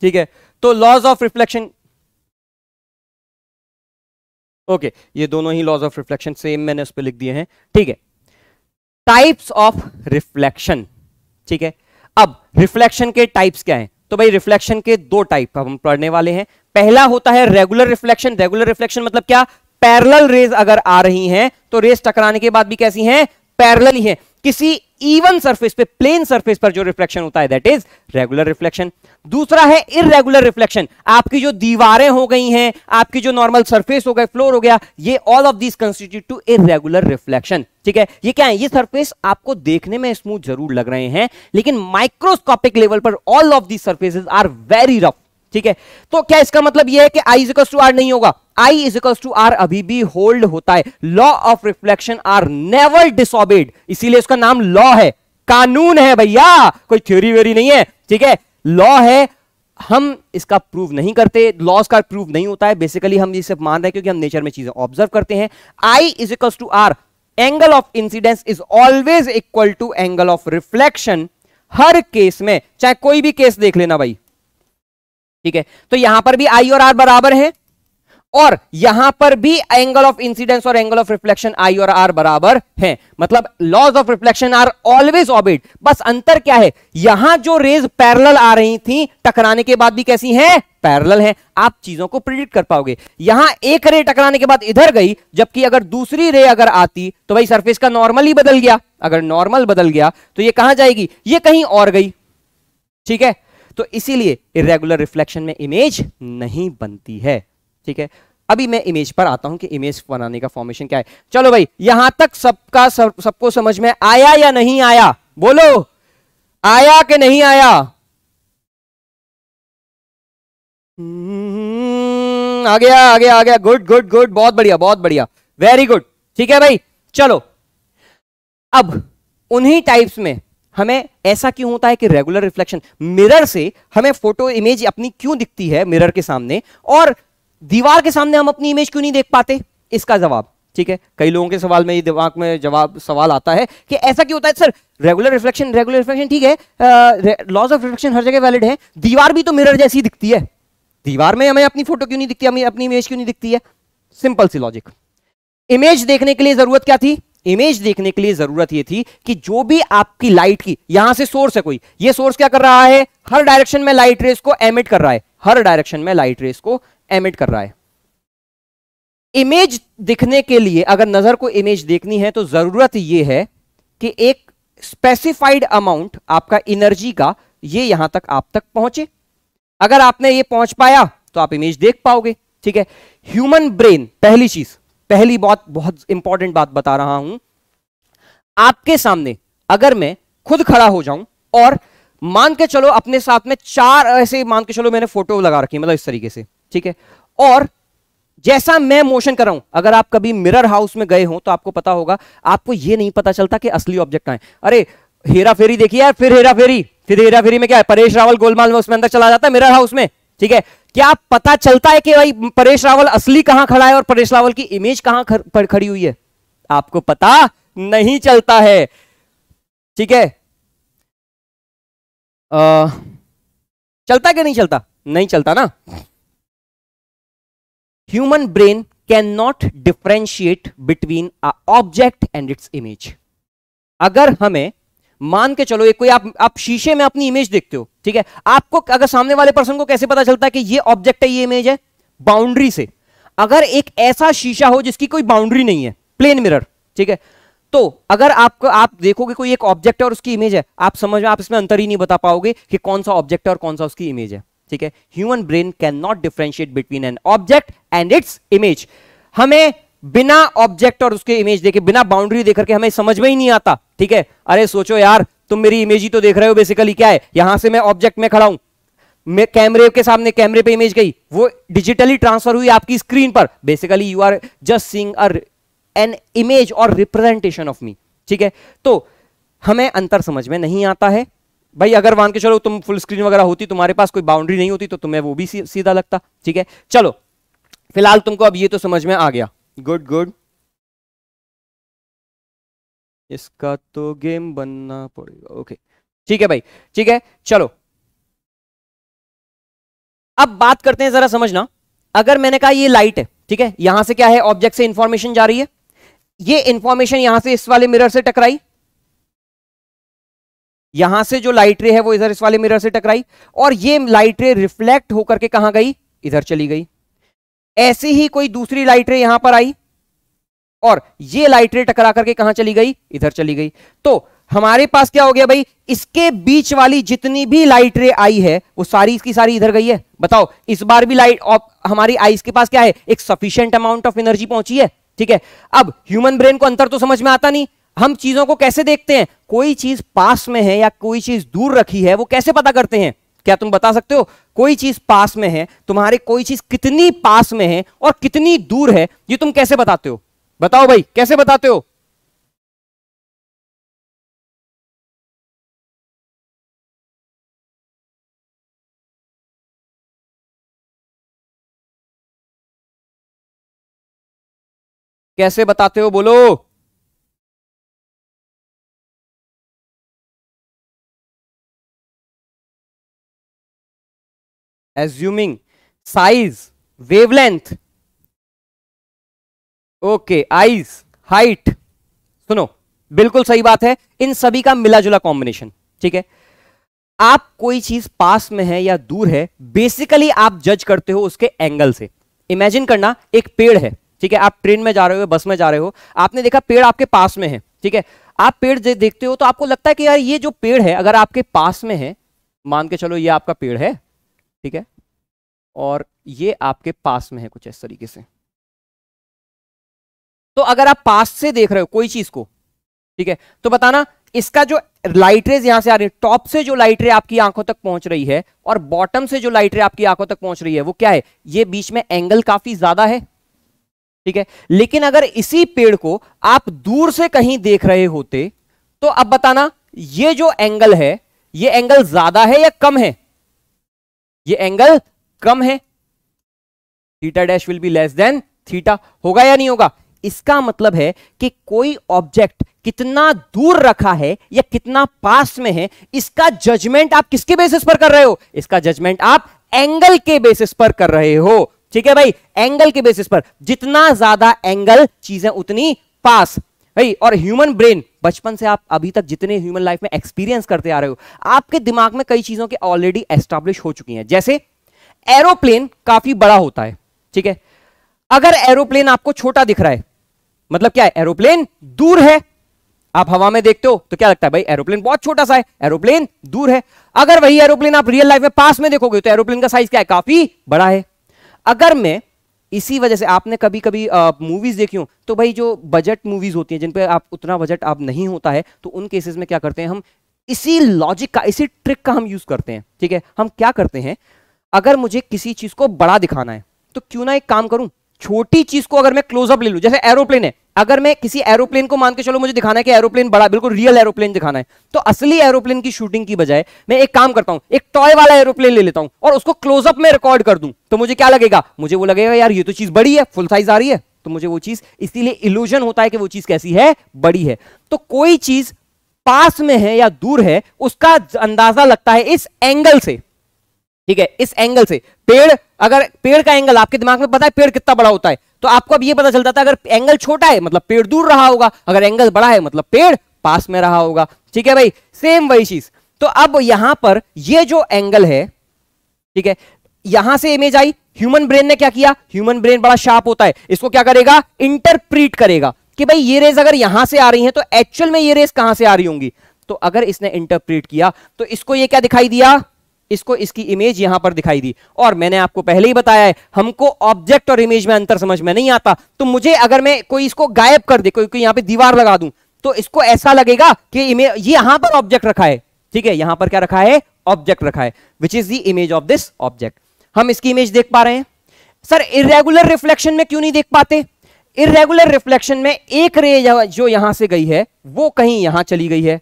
ठीक है तो लॉज ऑफ रिफ्लेक्शन ओके ये दोनों ही लॉज ऑफ रिफ्लेक्शन सेम मैंने उस पर लिख दिए हैं ठीक है टाइप्स ऑफ रिफ्लेक्शन ठीक है अब रिफ्लेक्शन के टाइप्स क्या हैं तो भाई रिफ्लेक्शन के दो टाइप हम पढ़ने वाले हैं पहला होता है रेगुलर रिफ्लेक्शन रेगुलर रिफ्लेक्शन मतलब क्या पैरल रेज अगर आ रही हैं तो रेस टकराने के बाद भी कैसी हैं पैरल ही हैं किसी इवन सरफेस पे प्लेन सरफेस पर जो रिफ्लेक्शन होता है दैट इज रेगुलर रिफ्लेक्शन दूसरा है इरेगुलर रिफ्लेक्शन आपकी जो दीवारें हो गई हैं आपकी जो नॉर्मल सरफेस हो गए फ्लोर हो गया ये all of this constitute to irregular reflection ठीक है ये क्या है ये सरफेस आपको देखने में स्मूथ जरूर लग रहे हैं लेकिन माइक्रोस्कोपिक लेवल पर all of this surfaces are very rough ठीक है तो क्या इसका मतलब यह है कि आई इजिकल्स टू आर नहीं होगा आई इजिकल्स टू आर अभी भी होल्ड होता है law of reflection are never disobeyed इसीलिए उसका नाम लॉ है कानून है भैया कोई थ्योरी व्योरी नहीं है ठीक है लॉ है हम इसका प्रूव नहीं करते लॉस का प्रूव नहीं होता है बेसिकली हम ये सिर्फ मान रहे हैं क्योंकि हम नेचर में चीजें ऑब्जर्व करते हैं I is equals to R angle of incidence is always equal to angle of reflection हर केस में चाहे कोई भी केस देख लेना भाई ठीक है तो यहां पर भी आई और आर बराबर है और यहां पर भी एंगल ऑफ इंसिडेंस और एंगल ऑफ रिफ्लेक्शन आई और आर बराबर है मतलब laws of reflection are always obeyed बस अंतर क्या है यहां जो रेज पैरल आ रही थी टकराने के बाद भी कैसी है पैरल है आप चीजों को प्रिडिक्ट कर पाओगे यहां एक रे टकराने के बाद इधर गई जबकि अगर दूसरी रे अगर आती तो भाई सरफेस का नॉर्मल ही बदल गया अगर नॉर्मल बदल गया तो यह कहां जाएगी ये कहीं और गई ठीक है तो इसीलिए इरेगुलर रिफ्लेक्शन में इमेज नहीं बनती है ठीक है अभी मैं इमेज पर आता हूं कि इमेज बनाने का फॉर्मेशन क्या है चलो भाई यहां तक सबका सब, सबको समझ में आया या नहीं आया बोलो आया कि नहीं आया हम्म, आ गया आ गया आ गया गुड गुड गुड बहुत बढ़िया बहुत बढ़िया वेरी गुड ठीक है भाई चलो अब उन्हीं टाइप्स में हमें ऐसा क्यों होता है कि रेगुलर रिफ्लेक्शन मिरर से हमें फोटो इमेज अपनी क्यों दिखती है मिरर के सामने और दीवार के सामने हम अपनी इमेज क्यों नहीं देख पाते इसका जवाब ठीक है कई लोगों के सवाल में ये दिमाग में जवाब सवाल आता है कि ऐसा क्यों होता है sir regular reflection regular reflection ठीक है लॉज ऑफ रिफ्लेक्शन हर जगह वैलिड है दीवार भी तो मिरर जैसी दिखती है दीवार में हमें अपनी फोटो क्यों नहीं दिखती हमें अपनी इमेज क्यों नहीं दिखती है सिंपल सी लॉजिक इमेज देखने के लिए जरूरत क्या थी इमेज देखने के लिए जरूरत यह थी कि जो भी आपकी लाइट की यहां से सोर्स है कोई ये सोर्स क्या कर रहा है हर डायरेक्शन में लाइट रेस को एमिट कर रहा है हर डायरेक्शन में लाइट रेस को एमिट कर रहा है इमेज दिखने के लिए अगर नजर को इमेज देखनी है तो जरूरत यह है कि एक स्पेसिफाइड अमाउंट आपका एनर्जी का ये यहां तक आप तक पहुंचे अगर आपने ये पहुंच पाया तो आप इमेज देख पाओगे ठीक है ह्यूमन ब्रेन पहली चीज पहली बात बहुत इंपॉर्टेंट बात बता रहा हूं आपके सामने अगर मैं खुद खड़ा हो जाऊं और मान के चलो अपने साथ में चार ऐसे मान के चलो मैंने फोटो लगा रखी मतलब इस तरीके से ठीक है और जैसा मैं मोशन कर रहा हूं अगर आप कभी मिरर हाउस में गए हो तो आपको पता होगा आपको यह नहीं पता चलता कि असली ऑब्जेक्ट कहा है अरे हेरा फेरी देखिए यार फिर हेरा फेरी फिर हेरा फेरी में क्या है परेश रावल गोलमाल में उसमें अंदर चला जाता है मिरर हाउस में ठीक है क्या पता चलता है कि भाई परेश रावल असली कहां खड़ा है और परेश रावल की इमेज कहां खर, पर खड़ी हुई है आपको पता नहीं चलता है ठीक है चलता कि नहीं चलता नहीं चलता ना human brain can not differentiate between a object and its image अगर हमें मान के चलो एक कोई आप आप शीशे में अपनी इमेज देखते हो ठीक है आपको अगर सामने वाले पर्सन को कैसे पता चलता है कि ये ऑब्जेक्ट है ये इमेज है बाउंड्री से अगर एक ऐसा शीशा हो जिसकी कोई बाउंड्री नहीं है प्लेन मिरर ठीक है तो अगर आपको आप देखोगे कोई एक ऑब्जेक्ट है और उसकी इमेज है आप समझ में आप इसमें अंतर ही नहीं बता पाओगे कि कौन सा ऑब्जेक्ट है और कौन सा उसकी इमेज है ठीक है human brain can not differentiate between an object and its image हमें बिना ऑब्जेक्ट और उसके इमेज देखे बिना बाउंड्री देख करके हमें समझ में ही नहीं आता ठीक है अरे सोचो यार तुम मेरी इमेज ही तो देख रहे हो बेसिकली क्या है यहां से मैं ऑब्जेक्ट में खड़ा हूं मैं कैमरे के सामने कैमरे पे इमेज गई वो डिजिटली ट्रांसफर हुई आपकी स्क्रीन पर basically you are just seeing an image और रिप्रेजेंटेशन ऑफ मी ठीक है तो हमें अंतर समझ में नहीं आता है भाई अगर मान के चलो तुम फुल स्क्रीन वगैरह होती तुम्हारे पास कोई बाउंड्री नहीं होती तो तुम्हें वो भी सीधा लगता ठीक है चलो फिलहाल तुमको अब ये तो समझ में आ गया गुड गुड इसका तो गेम बनना पड़ेगा ओके ठीक है भाई ठीक है चलो अब बात करते हैं जरा समझना अगर मैंने कहा ये लाइट है ठीक है यहां से क्या है ऑब्जेक्ट से इंफॉर्मेशन जा रही है ये इंफॉर्मेशन यहां से इस वाले मिरर से टकराई यहां से जो लाइट रे है वो इधर इस वाले मिरर से टकराई और ये लाइट रे रिफ्लेक्ट होकर के कहा गई इधर चली गई ऐसे ही कोई दूसरी लाइट रे यहां पर आई और ये लाइट रे टकरा करके कहां चली गई इधर चली गई तो हमारे पास क्या हो गया भाई इसके बीच वाली जितनी भी लाइट रे आई है वो सारी की सारी इधर गई है बताओ इस बार भी लाइट ऑफ हमारी आईज के पास क्या है एक सफिशियंट अमाउंट ऑफ एनर्जी पहुंची है ठीक है अब ह्यूमन ब्रेन को अंतर तो समझ में आता नहीं हम चीजों को कैसे देखते हैं कोई चीज पास में है या कोई चीज दूर रखी है वो कैसे पता करते हैं क्या तुम बता सकते हो कोई चीज पास में है तुम्हारे कोई चीज कितनी पास में है और कितनी दूर है ये तुम कैसे बताते हो बताओ भाई कैसे बताते हो कैसे बताते हो बोलो assuming size wavelength okay eyes height सुनो बिल्कुल सही बात है इन सभी का मिला जुला कॉम्बिनेशन ठीक है आप कोई चीज पास में है या दूर है बेसिकली आप जज करते हो उसके एंगल से इमेजिन करना एक पेड़ है ठीक है आप ट्रेन में जा रहे हो बस में जा रहे हो आपने देखा पेड़ आपके पास में है ठीक है आप पेड़ देखते हो तो आपको लगता है कि यार ये जो पेड़ है अगर आपके पास में है मान के चलो ये आपका पेड़ है ठीक है और ये आपके पास में है कुछ इस तरीके से तो अगर आप पास से देख रहे हो कोई चीज को ठीक है तो बताना इसका जो लाइट रेज यहां से आ रही है टॉप से जो लाइट रे आपकी आंखों तक पहुंच रही है और बॉटम से जो लाइट रे आपकी आंखों तक पहुंच रही है वो क्या है ये बीच में एंगल काफी ज्यादा है ठीक है लेकिन अगर इसी पेड़ को आप दूर से कहीं देख रहे होते तो अब बताना ये जो एंगल है ये एंगल ज्यादा है या कम है ये एंगल कम है theta dash will be less than theta होगा या नहीं होगा इसका मतलब है कि कोई ऑब्जेक्ट कितना दूर रखा है या कितना पास में है इसका जजमेंट आप किसके बेसिस पर कर रहे हो इसका जजमेंट आप एंगल के बेसिस पर कर रहे हो ठीक है भाई एंगल के बेसिस पर जितना ज्यादा एंगल चीजें उतनी पास भाई और ह्यूमन ब्रेन बचपन से आप अभी तक जितने ह्यूमन लाइफ में एक्सपीरियंस करते आ रहे हो आपके दिमाग में कई चीजों के ऑलरेडी एस्टाब्लिश हो चुकी हैं जैसे एरोप्लेन काफी बड़ा होता है ठीक है अगर एरोप्लेन आपको छोटा दिख रहा है मतलब क्या है एरोप्लेन दूर है आप हवा में देखते हो तो क्या लगता है भाई एरोप्लेन बहुत छोटा सा है एरोप्लेन दूर है अगर वही एरोप्लेन आप रियल लाइफ में पास में देखोगे तो एरोप्लेन का साइज क्या है काफी बड़ा है अगर मैं इसी वजह से आपने कभी कभी मूवीज़ देखी हो तो भाई जो बजट मूवीज़ होती हैं जिन पे आप उतना बजट आप नहीं होता है तो उन केसेस में क्या करते हैं हम इसी लॉजिक का इसी ट्रिक का हम यूज़ करते हैं ठीक है हम क्या करते हैं अगर मुझे किसी चीज़ को बड़ा दिखाना है तो क्यों ना एक काम करूं छोटी चीज़ को अगर मैं क्लोजअप ले लू जैसे एरोप्लेन है अगर मैं किसी एरोप्लेन को मान के चलो मुझे दिखाना है कि एरोप्लेन बड़ा बिल्कुल रियल एरोप्लेन दिखाना है तो असली एरोप्लेन की शूटिंग की बजाय मैं एक काम करता हूं एक टॉय वाला एरोप्लेन ले लेता हूं और उसको क्लोजअप में रिकॉर्ड कर दूं तो मुझे क्या लगेगा मुझे वो लगेगा यार ये तो चीज बड़ी है फुल साइज आ रही है तो मुझे वो चीज इसीलिए इल्यूजन होता है कि वो चीज कैसी है बड़ी है तो कोई चीज पास में है या दूर है उसका अंदाजा लगता है इस एंगल से ठीक है इस एंगल से पेड़ अगर पेड़ का एंगल आपके दिमाग में पता है पेड़ कितना बड़ा होता है तो आपको अब यह पता चलता था अगर एंगल छोटा है मतलब पेड़ दूर रहा होगा अगर एंगल बड़ा है मतलब पेड़ पास में रहा होगा ठीक है भाई सेम वही चीज तो अब यहां पर यह जो एंगल है ठीक है यहां से इमेज आई ह्यूमन ब्रेन ने क्या किया ह्यूमन ब्रेन बड़ा शार्प होता है इसको क्या करेगा इंटरप्रीट करेगा कि भाई ये रेस अगर यहां से आ रही है तो एक्चुअल में ये रेस कहां से आ रही होंगी तो अगर इसने इंटरप्रीट किया तो इसको ये क्या दिखाई दिया इसको इसकी इमेज यहां पर दिखाई दी और मैंने आपको पहले ही बताया है हमको ऑब्जेक्ट और इमेज में अंतर समझ में नहीं आता तो मुझे अगर मैं कोई इसको गायब कर दे कोई, कोई यहां पे दीवार लगा दूं तो इसको ऐसा लगेगा कि इमेज ये यहां पर ऑब्जेक्ट रखा है ठीक है यहां पर क्या रखा है ऑब्जेक्ट रखा है which is the image of this object हम इसकी इमेज देख पा रहे हैं सर इरेगुलर रिफ्लेक्शन में क्यों नहीं देख पाते इरेगुलर रिफ्लेक्शन में एक रे जो यहां से गई है वो कहीं यहां चली गई है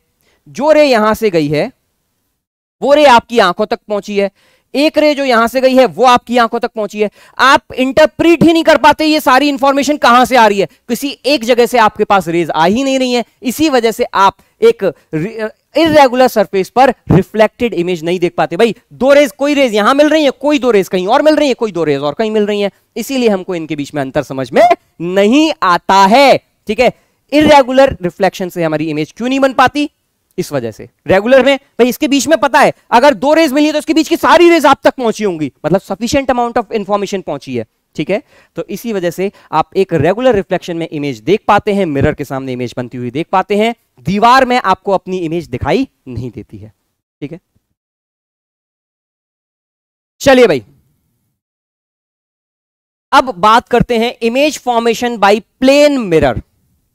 जो रे यहां से गई है वो रे आपकी आंखों तक पहुंची है एक रे जो यहां से गई है वो आपकी आंखों तक पहुंची है आप इंटरप्रिट ही नहीं कर पाते ये सारी इंफॉर्मेशन कहां से आ रही है किसी एक जगह से आपके पास रेज आ ही नहीं रही है इसी वजह से आप एक इरेगुलर सरफेस पर रिफ्लेक्टेड इमेज नहीं देख पाते भाई दो रेज कोई रेज यहां मिल रही है कोई दो रेज कहीं और मिल रही है कोई दो रेज और कहीं मिल रही है इसीलिए हमको इनके बीच में अंतर समझ में नहीं आता है ठीक है इरेगुलर रिफ्लेक्शन से हमारी इमेज क्यों नहीं बन पाती इस वजह से रेगुलर में भाई इसके बीच में पता है अगर दो रेज मिली है तो इसके बीच की सारी रेज आप तक पहुंची होंगी मतलब सफिशियंट अमाउंट ऑफ इंफॉर्मेशन पहुंची है ठीक है तो इसी वजह से आप एक रेगुलर रिफ्लेक्शन में इमेज देख पाते हैं मिरर के सामने इमेज बनती हुई देख पाते हैं दीवार में आपको अपनी इमेज दिखाई नहीं देती है ठीक है चलिए भाई अब बात करते हैं image formation by plane mirror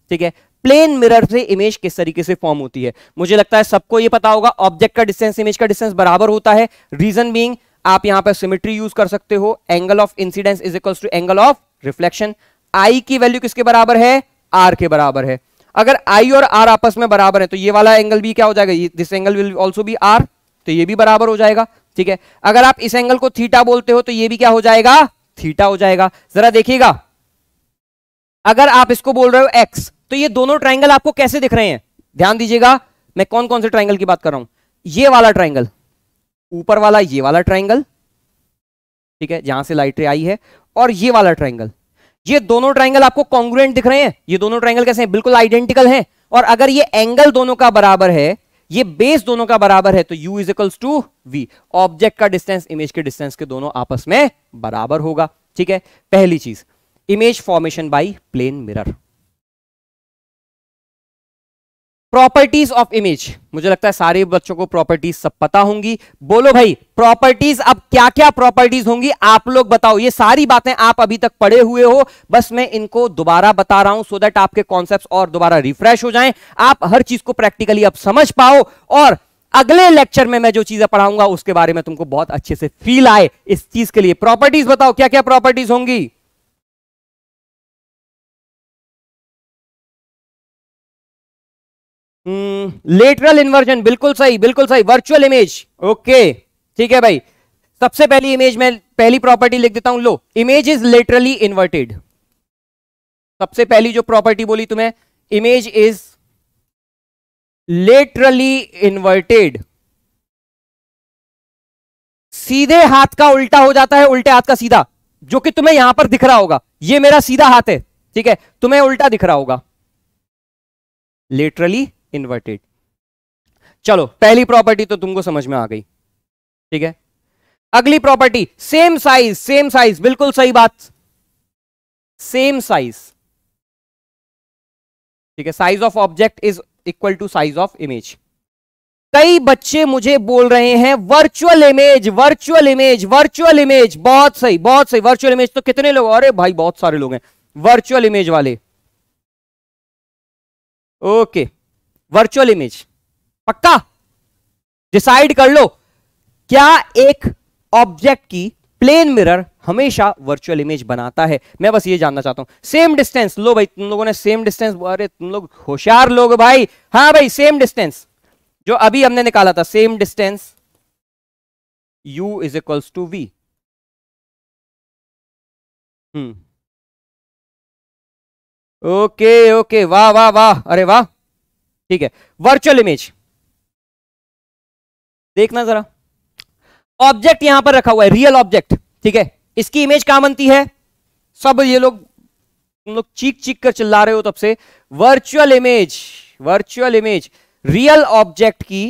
ठीक है प्लेन मिरर से इमेज किस तरीके से फॉर्म होती है मुझे लगता है सबको ये पता होगा ऑब्जेक्ट का डिस्टेंस इमेज का डिस्टेंस बराबर होता है रीजन बीइंग आप यहां पर सिमेट्री यूज कर सकते हो angle of incidence is equal to angle of reflection I की वैल्यू किसके बराबर है आर के बराबर है अगर आई और आर आपस में बराबर है तो ये वाला एंगल भी क्या हो जाएगा this angle will also be R तो ये भी बराबर हो जाएगा ठीक है अगर आप इस एंगल को थीटा बोलते हो तो ये भी क्या हो जाएगा थीटा हो जाएगा जरा देखिएगा अगर आप इसको बोल रहे हो एक्स तो ये दोनों ट्राइंगल आपको कैसे दिख रहे हैं ध्यान दीजिएगा मैं कौन कौन से ट्राइंगल की बात कर रहा हूं ये वाला ट्राइंगल ऊपर वाला ये वाला ट्राइंगल ठीक है जहां से लाइट आई है और ये वाला ट्राइंगल ये दोनों ट्राइंगल आपको कॉन्ग्रुएंट दिख रहे हैं ये दोनों ट्राइंगल कैसे हैं बिल्कुल आइडेंटिकल हैं और अगर ये एंगल दोनों का बराबर है ये बेस दोनों का बराबर है तो u is equals to V object का डिस्टेंस इमेज के डिस्टेंस के दोनों आपस में बराबर होगा ठीक है पहली चीज image formation by plane mirror properties of image मुझे लगता है सारे बच्चों को प्रॉपर्टीज सब पता होंगी बोलो भाई प्रॉपर्टीज अब क्या क्या प्रॉपर्टीज होंगी आप लोग बताओ ये सारी बातें आप अभी तक पढ़े हुए हो बस मैं इनको दोबारा बता रहा हूं सो so दैट आपके कॉन्सेप्ट और दोबारा रिफ्रेश हो जाएं आप हर चीज को प्रैक्टिकली अब समझ पाओ और अगले लेक्चर में मैं जो चीजें पढ़ाऊंगा उसके बारे में तुमको बहुत अच्छे से फील आए इस चीज के लिए प्रॉपर्टीज बताओ क्या क्या प्रॉपर्टीज होंगी लेटरल हम्म। इन्वर्जन बिल्कुल सही बिल्कुल सही वर्चुअल इमेज ओके ठीक है भाई सबसे पहली इमेज में पहली प्रॉपर्टी लिख देता हूं लो इमेज इज लेटरली इन्वर्टेड सबसे पहली जो प्रॉपर्टी बोली तुम्हें इमेज इज लेटरली इन्वर्टेड सीधे हाथ का उल्टा हो जाता है उल्टे हाथ का सीधा जो कि तुम्हें यहां पर दिख रहा होगा ये मेरा सीधा हाथ है ठीक है तुम्हें उल्टा दिख रहा होगा लेटरली इन्वर्टेड चलो पहली प्रॉपर्टी तो तुमको समझ में आ गई ठीक है अगली property same size same size बिल्कुल सही बात सेम साइज ठीक है size of object is equal to size of image कई बच्चे मुझे बोल रहे हैं virtual image virtual image virtual image बहुत सही बहुत सही वर्चुअल इमेज तो कितने लोग अरे भाई बहुत सारे लोग हैं वर्चुअल इमेज वाले ओके okay. वर्चुअल इमेज पक्का डिसाइड कर लो क्या एक ऑब्जेक्ट की प्लेन मिरर हमेशा वर्चुअल इमेज बनाता है मैं बस ये जानना चाहता हूं सेम डिस्टेंस लो भाई तुम लोगों ने सेम डिस्टेंस अरे तुम लोग होशियार लोग भाई हाँ भाई सेम डिस्टेंस जो अभी हमने निकाला था same distance u is equals to V hmm okay okay वाह वाह वाह अरे वाह ठीक है वर्चुअल इमेज देखना जरा ऑब्जेक्ट यहां पर रखा हुआ है रियल ऑब्जेक्ट ठीक है इसकी इमेज कहां बनती है सब ये लोग तुम लोग चीख चीख कर चिल्ला रहे हो तब से virtual image virtual image real object की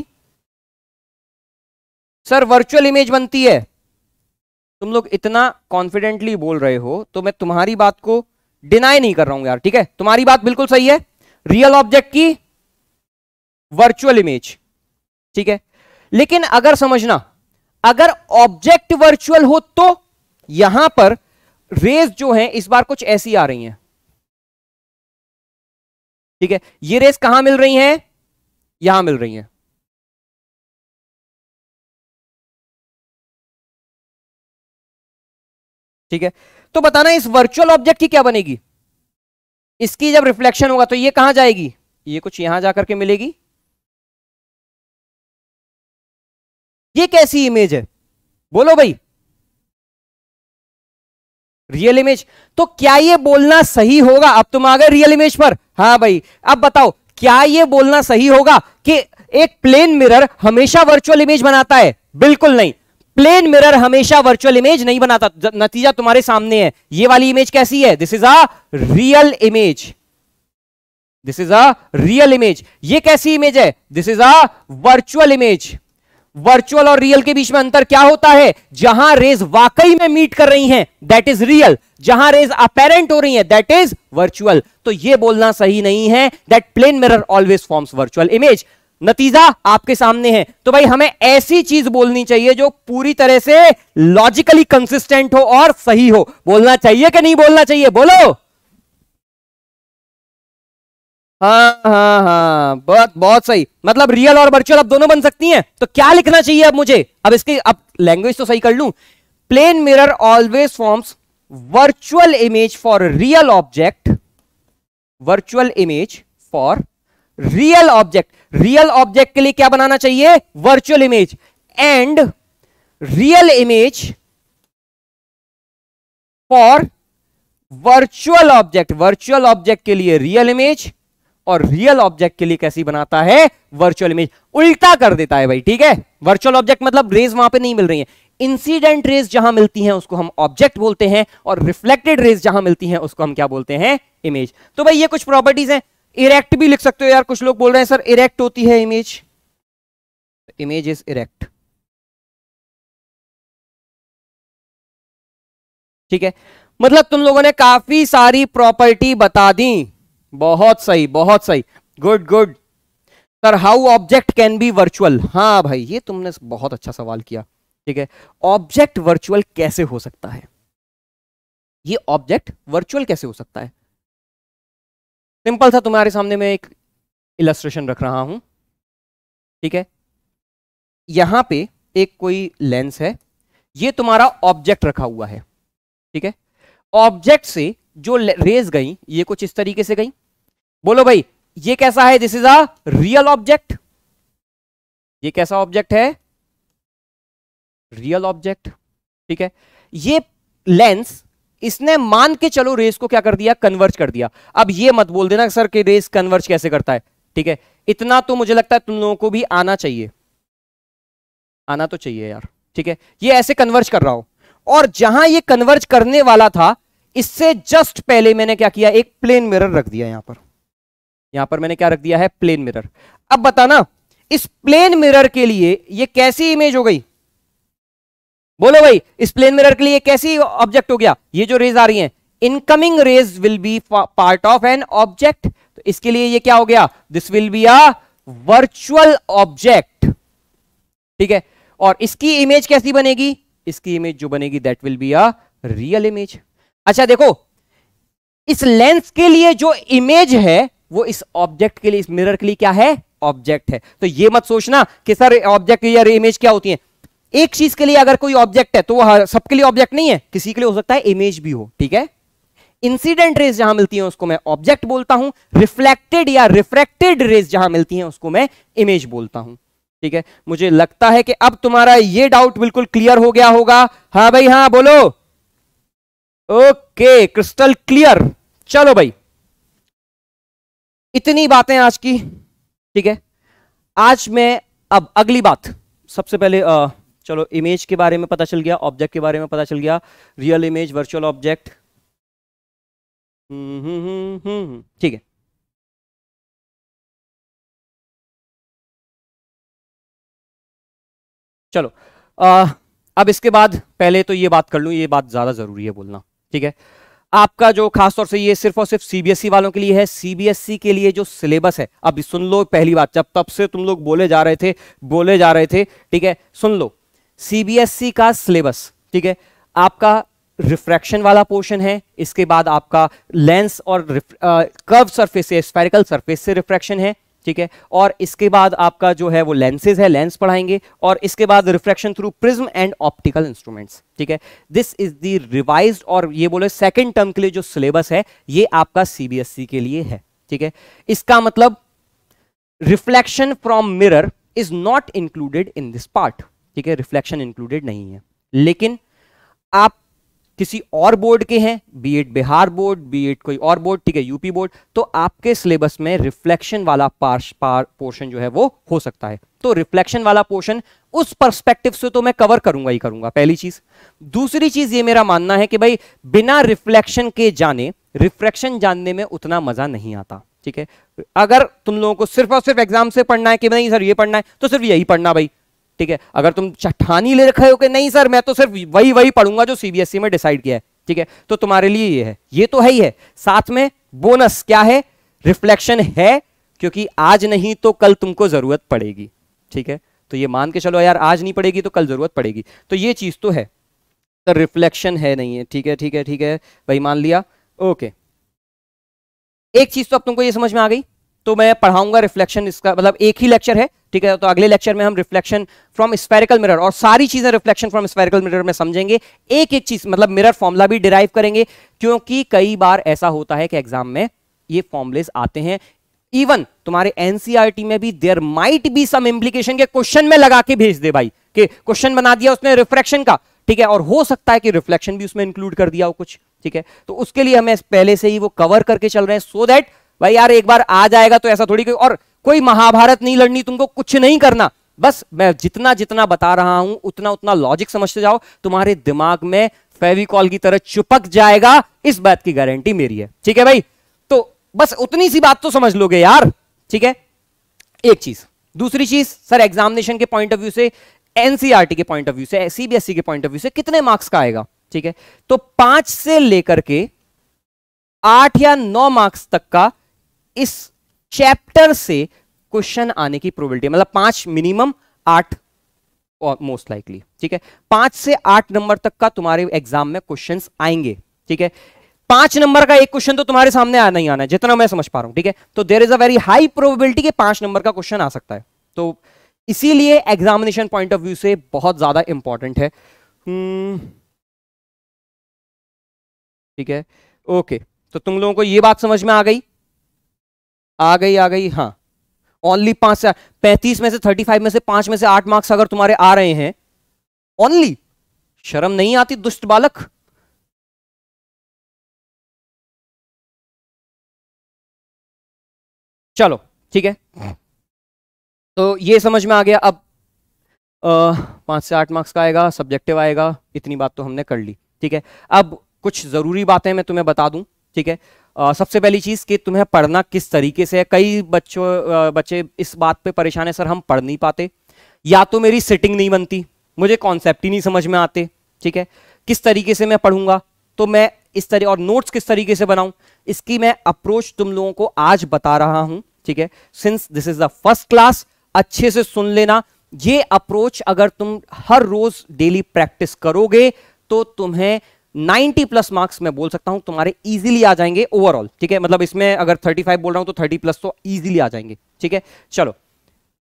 सर वर्चुअल इमेज बनती है तुम लोग इतना कॉन्फिडेंटली बोल रहे हो तो मैं तुम्हारी बात को डिनाई नहीं कर रहा हूं यार ठीक है तुम्हारी बात बिल्कुल सही है रियल ऑब्जेक्ट की वर्चुअल इमेज ठीक है लेकिन अगर समझना अगर ऑब्जेक्ट वर्चुअल हो तो यहां पर रेज जो है इस बार कुछ ऐसी आ रही हैं ठीक है ये रेस कहां मिल रही हैं यहां मिल रही हैं ठीक है तो बताना इस वर्चुअल ऑब्जेक्ट की क्या बनेगी इसकी जब रिफ्लेक्शन होगा तो ये कहां जाएगी ये कुछ यहां जाकर के मिलेगी ये कैसी इमेज है बोलो भाई रियल इमेज तो क्या ये बोलना सही होगा अब तुम आ गए रियल इमेज पर हाँ भाई अब बताओ क्या ये बोलना सही होगा कि एक प्लेन मिरर हमेशा वर्चुअल इमेज बनाता है बिल्कुल नहीं प्लेन मिरर हमेशा वर्चुअल इमेज नहीं बनाता नतीजा तुम्हारे सामने है ये वाली इमेज कैसी है this is a real image this is a real image ये कैसी इमेज है this is a virtual image virtual और रियल के बीच में अंतर क्या होता है जहां रेज वाकई में मीट कर रही हैं दैट इज रियल जहां रेज अपेरेंट हो रही है दैट इज वर्चुअल तो यह बोलना सही नहीं है that plane mirror always forms virtual image नतीजा आपके सामने है तो भाई हमें ऐसी चीज बोलनी चाहिए जो पूरी तरह से लॉजिकली कंसिस्टेंट हो और सही हो बोलना चाहिए कि नहीं बोलना चाहिए बोलो हाँ हाँ हाँ बहुत बहुत सही मतलब रियल और वर्चुअल अब दोनों बन सकती हैं तो क्या लिखना चाहिए अब मुझे अब इसकी अब लैंग्वेज तो सही कर लू plane mirror always forms virtual image for real object virtual image for real object real object के लिए क्या बनाना चाहिए virtual image and real image for virtual object virtual object के लिए रियल इमेज और रियल ऑब्जेक्ट के लिए कैसी बनाता है वर्चुअल इमेज उल्टा कर देता है भाई ठीक है वर्चुअल ऑब्जेक्ट मतलब रेज वहां पे नहीं मिल रही है इंसिडेंट रेज जहां मिलती हैं उसको हम ऑब्जेक्ट बोलते हैं और रिफ्लेक्टेड रेज जहां मिलती हैं उसको हम क्या बोलते हैं इमेज तो भाई ये कुछ प्रॉपर्टीज हैं इरेक्ट भी लिख सकते हो यार कुछ लोग बोल रहे हैं सर इरेक्ट होती है इमेज इमेज इज इरेक्ट ठीक है मतलब तुम लोगों ने काफी सारी प्रॉपर्टी बता दी बहुत सही बहुत सही good good sir how object can be virtual हाँ भाई ये तुमने बहुत अच्छा सवाल किया ठीक है ऑब्जेक्ट वर्चुअल कैसे हो सकता है ये ऑब्जेक्ट वर्चुअल कैसे हो सकता है सिंपल सा तुम्हारे सामने मैं एक इलस्ट्रेशन रख रहा हूं ठीक है यहां पे एक कोई लेंस है ये तुम्हारा ऑब्जेक्ट रखा हुआ है ठीक है ऑब्जेक्ट से जो रेज गई ये कुछ इस तरीके से गई बोलो भाई ये कैसा है this is a real object ये कैसा ऑब्जेक्ट है रियल ऑब्जेक्ट ठीक है ये लेंस इसने मान के चलो रेस को क्या कर दिया कन्वर्ज कर दिया अब ये मत बोल देना सर कि रेस कन्वर्ज कैसे करता है ठीक है इतना तो मुझे लगता है तुम लोगों को भी आना चाहिए आना तो चाहिए यार ठीक है ये ऐसे कन्वर्ज कर रहा हूं और जहां ये कन्वर्ज करने वाला था इससे जस्ट पहले मैंने क्या किया एक प्लेन मिरर रख दिया यहां पर यहां पर मैंने क्या रख दिया है प्लेन मिरर अब बताना इस प्लेन मिरर के लिए ये कैसी इमेज हो गई बोलो भाई इस प्लेन मिरर के लिए कैसी ऑब्जेक्ट हो गया ये जो रेज आ रही हैं incoming rays will be part of an object तो इसके लिए ये क्या हो गया this will be a virtual object ठीक है और इसकी इमेज कैसी बनेगी इसकी इमेज जो बनेगी that will be a real image अच्छा देखो इस लेंस के लिए जो इमेज है वो इस ऑब्जेक्ट के लिए इस मिरर के लिए क्या है ऑब्जेक्ट है तो ये मत सोचना कि सर ऑब्जेक्ट या इमेज क्या होती है एक चीज के लिए अगर कोई ऑब्जेक्ट है तो वह सबके लिए ऑब्जेक्ट नहीं है किसी के लिए हो सकता है इमेज भी हो ठीक है इंसिडेंट रेज जहां मिलती है उसको मैं ऑब्जेक्ट बोलता हूं रिफ्लेक्टेड या रिफ्रेक्टेड रेज जहां मिलती है उसको मैं इमेज बोलता हूं ठीक है मुझे लगता है कि अब तुम्हारा ये डाउट बिल्कुल क्लियर हो गया होगा हाँ भाई हाँ बोलो ओके क्रिस्टल क्लियर चलो भाई इतनी बातें आज की ठीक है आज मैं अब अगली बात सबसे पहले आ, चलो इमेज के बारे में पता चल गया ऑब्जेक्ट के बारे में पता चल गया real image virtual object hmm ठीक है चलो आ, अब इसके बाद पहले तो ये बात कर लूँ ये बात ज़्यादा ज़रूरी है बोलना ठीक है आपका जो खासतौर से ये सिर्फ और सिर्फ सीबीएसई e वालों के लिए है सीबीएसई e के लिए जो सिलेबस है अब सुन लो पहली बात जब तब से तुम लोग बोले जा रहे थे बोले जा रहे थे ठीक है सुन लो सीबीएसई e का सिलेबस ठीक है आपका रिफ्रैक्शन वाला पोर्शन है इसके बाद आपका लेंस और कर्व सरफेस से स्पेरिकल सरफेस से रिफ्रैक्शन है ठीक है और इसके बाद आपका जो है वो लेंसेज है लेंस पढ़ाएंगे और इसके बाद reflection through prism and optical instruments ठीक है दिस इज दी रिवाइज और ये बोले सेकेंड टर्म के लिए जो सिलेबस है ये आपका सीबीएसई e के लिए है ठीक है इसका मतलब reflection from mirror is not included in this part ठीक है रिफ्लेक्शन इंक्लूडेड नहीं है लेकिन आप किसी और बोर्ड के हैं B Ed Bihar board B Ed कोई और बोर्ड ठीक है यूपी बोर्ड तो आपके सिलेबस में रिफ्लेक्शन वाला पार्श पार पोर्शन जो है वो हो सकता है तो रिफ्लेक्शन वाला पोर्शन उस परस्पेक्टिव से तो मैं कवर करूंगा ही करूंगा पहली चीज दूसरी चीज ये मेरा मानना है कि भाई बिना रिफ्लेक्शन के जाने रिफ्लेक्शन जानने में उतना मजा नहीं आता ठीक है अगर तुम लोगों को सिर्फ और सिर्फ एग्जाम से पढ़ना है कि नहीं सर ये पढ़ना है तो सिर्फ यही पढ़ना भाई ठीक है अगर तुम ठानी ले रखे हो कि नहीं सर मैं तो सिर्फ वही वही पढ़ूंगा जो सीबीएसई e में डिसाइड किया है ठीक है तो तुम्हारे लिए ये है ये तो है ही है साथ में बोनस क्या है रिफ्लेक्शन है क्योंकि आज नहीं तो कल तुमको जरूरत पड़ेगी ठीक है तो ये मान के चलो यार आज नहीं पड़ेगी तो कल जरूरत पड़ेगी तो ये चीज तो है तो रिफ्लेक्शन है नहीं है ठीक है ठीक है ठीक है भाई मान लिया ओके एक चीज तो अब तुमको ये समझ में आ गई तो मैं पढ़ाऊंगा रिफ्लेक्शन इसका मतलब एक ही लेक्चर है ठीक है तो अगले लेक्चर में हम रिफ्लेक्शन फ्रॉम स्पेरिकल मिरर और सारी चीज़ें रिफ्लेक्शन फ्रॉम स्पेरिकल मिरर में समझेंगे एक एक चीज़ मतलब मिरर फॉर्मुला भी डिराइव करेंगे क्योंकि कई बार ऐसा होता है कि एग्जाम में ये फॉर्मुलेस आते हैं इवन तुम्हारे एनसीआरटी e में भी there might be some implication के क्वेश्चन में लगा के भेज दे भाई कि क्वेश्चन बना दिया उसने रिफ्लेक्शन का ठीक है और हो सकता है कि रिफ्लेक्शन भी उसमें इंक्लूड कर दिया हो कुछ ठीक है तो उसके लिए हमें पहले से ही वो कवर करके चल रहे हैं सो so दैट भाई यार एक बार आ जाएगा तो ऐसा थोड़ी और कोई महाभारत नहीं लड़नी तुमको कुछ नहीं करना बस मैं जितना जितना बता रहा हूं उतना उतना लॉजिक समझते जाओ तुम्हारे दिमाग में फेविकॉल की तरह चुपक जाएगा इस बात की गारंटी मेरी है ठीक है भाई तो बस उतनी सी बात तो समझ लोगे यार ठीक है एक चीज दूसरी चीज सर एग्जामिनेशन के पॉइंट ऑफ व्यू से एनसीआरटी e के पॉइंट ऑफ व्यू से सीबीएसई e के पॉइंट ऑफ व्यू से कितने मार्क्स का आएगा ठीक है तो पांच से लेकर के आठ या नौ मार्क्स तक का इस चैप्टर से क्वेश्चन आने की प्रोबेबिलिटी मतलब पांच मिनिमम आठ मोस्ट लाइकली ठीक है पांच से आठ नंबर तक का तुम्हारे एग्जाम में क्वेश्चंस आएंगे ठीक है पांच नंबर का एक क्वेश्चन तो तुम्हारे सामने आना ही आना है जितना मैं समझ पा रहा हूं ठीक है तो there is a very high probability के पांच नंबर का क्वेश्चन आ सकता है तो इसीलिए एग्जामिनेशन पॉइंट ऑफ व्यू से बहुत ज्यादा इंपॉर्टेंट है हम्म, ठीक है ओके तो तुम लोगों को यह बात समझ में आ गई आ गई आ गई हाँ ओनली पांच से पैंतीस में से थर्टी फाइव में से पांच में से आठ मार्क्स अगर तुम्हारे आ रहे हैं ओनली शर्म नहीं आती दुष्ट बालक चलो ठीक है तो ये समझ में आ गया अब पांच से आठ मार्क्स का आएगा सब्जेक्टिव आएगा इतनी बात तो हमने कर ली ठीक है अब कुछ जरूरी बातें मैं तुम्हें बता दूं ठीक है सबसे पहली चीज़ कि तुम्हें पढ़ना किस तरीके से है कई बच्चों बच्चे इस बात पे परेशान है सर हम पढ़ नहीं पाते या तो मेरी सिटिंग नहीं बनती मुझे कॉन्सेप्ट ही नहीं समझ में आते ठीक है किस तरीके से मैं पढ़ूंगा तो मैं इस तरह और नोट्स किस तरीके से बनाऊं इसकी मैं अप्रोच तुम लोगों को आज बता रहा हूं ठीक है since this is the first class अच्छे से सुन लेना ये अप्रोच अगर तुम हर रोज डेली प्रैक्टिस करोगे तो तुम्हें 90 प्लस मार्क्स मैं बोल सकता हूं तुम्हारे इजीली आ जाएंगे ओवरऑल ठीक है मतलब इसमें अगर 35 बोल रहा हूं तो 30 प्लस तो इजीली आ जाएंगे ठीक है चलो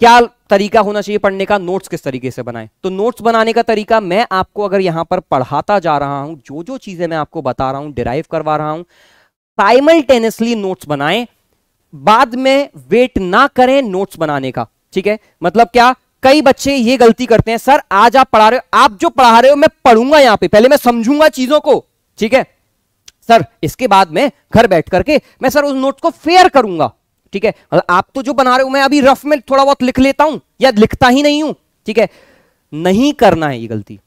क्या तरीका होना चाहिए पढ़ने का नोट्स किस तरीके से बनाएं तो नोट्स बनाने का तरीका मैं आपको अगर यहां पर पढ़ाता जा रहा हूं जो जो चीजें मैं आपको बता रहा हूं डिराइव करवा रहा हूं साइमल्टेनियसली नोट्स बनाएं बाद में वेट ना करें नोट्स बनाने का ठीक है मतलब क्या कई बच्चे ये गलती करते हैं सर आज आप पढ़ा रहे हो आप जो पढ़ा रहे हो मैं पढ़ूंगा यहां पे पहले मैं समझूंगा चीजों को ठीक है सर इसके बाद में घर बैठ करके मैं सर उस नोट को फेयर करूंगा ठीक है मतलब आप तो जो बना रहे हो मैं अभी रफ में थोड़ा बहुत लिख लेता हूं या लिखता ही नहीं हूं ठीक है नहीं करना है ये गलती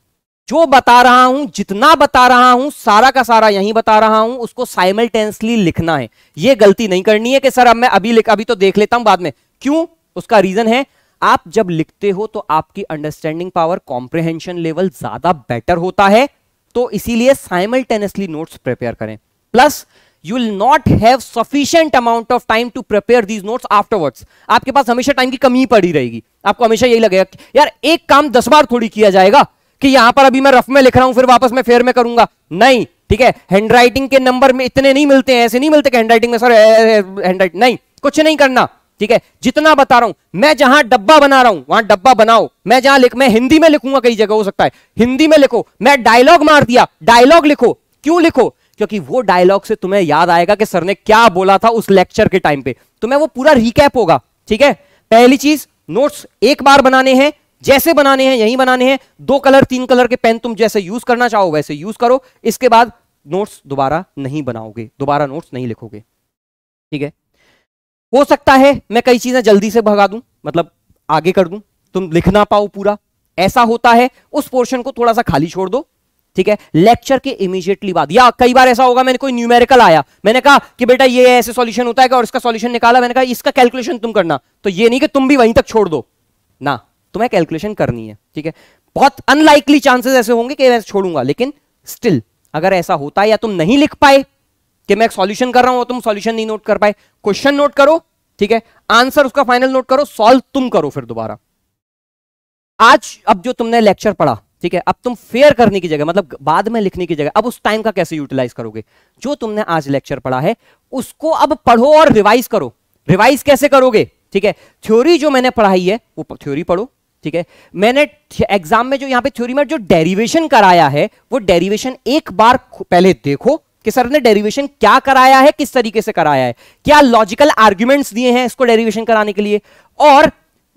जो बता रहा हूं जितना बता रहा हूं सारा का सारा यही बता रहा हूं उसको साइमल्टेनियसली लिखना है ये गलती नहीं करनी है कि सर अब मैं अभी लिख अभी तो देख लेता हूं बाद में क्यों उसका रीजन है आप जब लिखते हो तो आपकी अंडरस्टैंडिंग पावर कॉम्प्रिहेंशन लेवल ज्यादा बेटर होता है तो इसीलिए साइमल्टेनियसली नोट्स प्रिपेयर करें plus you will not have sufficient amount of time to prepare these notes afterwards आपके पास हमेशा टाइम की कमी पड़ी रहेगी आपको हमेशा यही लगेगा यार एक काम दस बार थोड़ी किया जाएगा कि यहां पर अभी मैं रफ में लिख रहा हूं फिर वापस मैं फेयर में करूंगा नहीं ठीक है हैंडराइटिंग के नंबर में इतने नहीं मिलते हैं ऐसे नहीं मिलते हैंडराइटिंग में सर हैंडराइटिंग नहीं कुछ नहीं करना ठीक है जितना बता रहा हूं मैं जहां डब्बा बना रहा हूं वहां डब्बा बनाओ मैं जहां लिख मैं हिंदी में लिखूंगा कई जगह हो सकता है हिंदी में लिखो मैं डायलॉग मार दिया डायलॉग लिखो क्यों लिखो क्योंकि वो डायलॉग से तुम्हें याद आएगा कि सर ने क्या बोला था उस लेक्चर के टाइम पे तुम्हें वो पूरा रिकैप होगा ठीक है पहली चीज नोट्स एक बार बनाने हैं जैसे बनाने हैं यही बनाने हैं दो कलर तीन कलर के पेन तुम जैसे यूज करना चाहो वैसे यूज करो इसके बाद नोट्स दोबारा नहीं बनाओगे दोबारा नोट्स नहीं लिखोगे ठीक है हो सकता है मैं कई चीजें जल्दी से भगा दूं मतलब आगे कर दूं तुम लिख ना पाओ पूरा ऐसा होता है उस पोर्शन को थोड़ा सा खाली छोड़ दो ठीक है लेक्चर के इमीजिएटली बाद या कई बार ऐसा होगा मैंने कोई न्यूमेरिकल आया मैंने कहा कि बेटा ये ऐसे सॉल्यूशन होता है और इसका सॉल्यूशन निकाला मैंने कहा इसका कैलकुलेशन तुम करना तो ये नहीं कि तुम भी वहीं तक छोड़ दो ना तुम्हें कैलकुलेशन करनी है ठीक है बहुत अनलाइकली चांसेस ऐसे होंगे कि मैं छोड़ूंगा लेकिन स्टिल अगर ऐसा होता है या तुम नहीं लिख पाए कि मैं एक सॉल्यूशन कर रहा हूं तुम सॉल्यूशन नहीं नोट कर पाए क्वेश्चन नोट करो ठीक है आंसर उसका फाइनल नोट करो सॉल्व तुम करो फिर दोबारा आज अब जो तुमने लेक्चर पढ़ा ठीक है अब तुम फेयर करने की जगह मतलब बाद में लिखने की जगह अब उस टाइम का कैसे यूटिलाइज करोगे जो तुमने आज लेक्चर पढ़ा है उसको अब पढ़ो और रिवाइज करो रिवाइज कैसे करोगे ठीक है थ्योरी जो मैंने पढ़ाई है वो थ्योरी पढ़ो ठीक है मैंने एग्जाम में जो यहां पे थ्योरी में जो डेरिवेशन कराया है वो डेरिवेशन एक बार पहले देखो कि सर ने डेरिवेशन क्या कराया है किस तरीके से कराया है क्या लॉजिकल आर्ग्यूमेंट्स दिए हैं इसको डेरिवेशन कराने के लिए और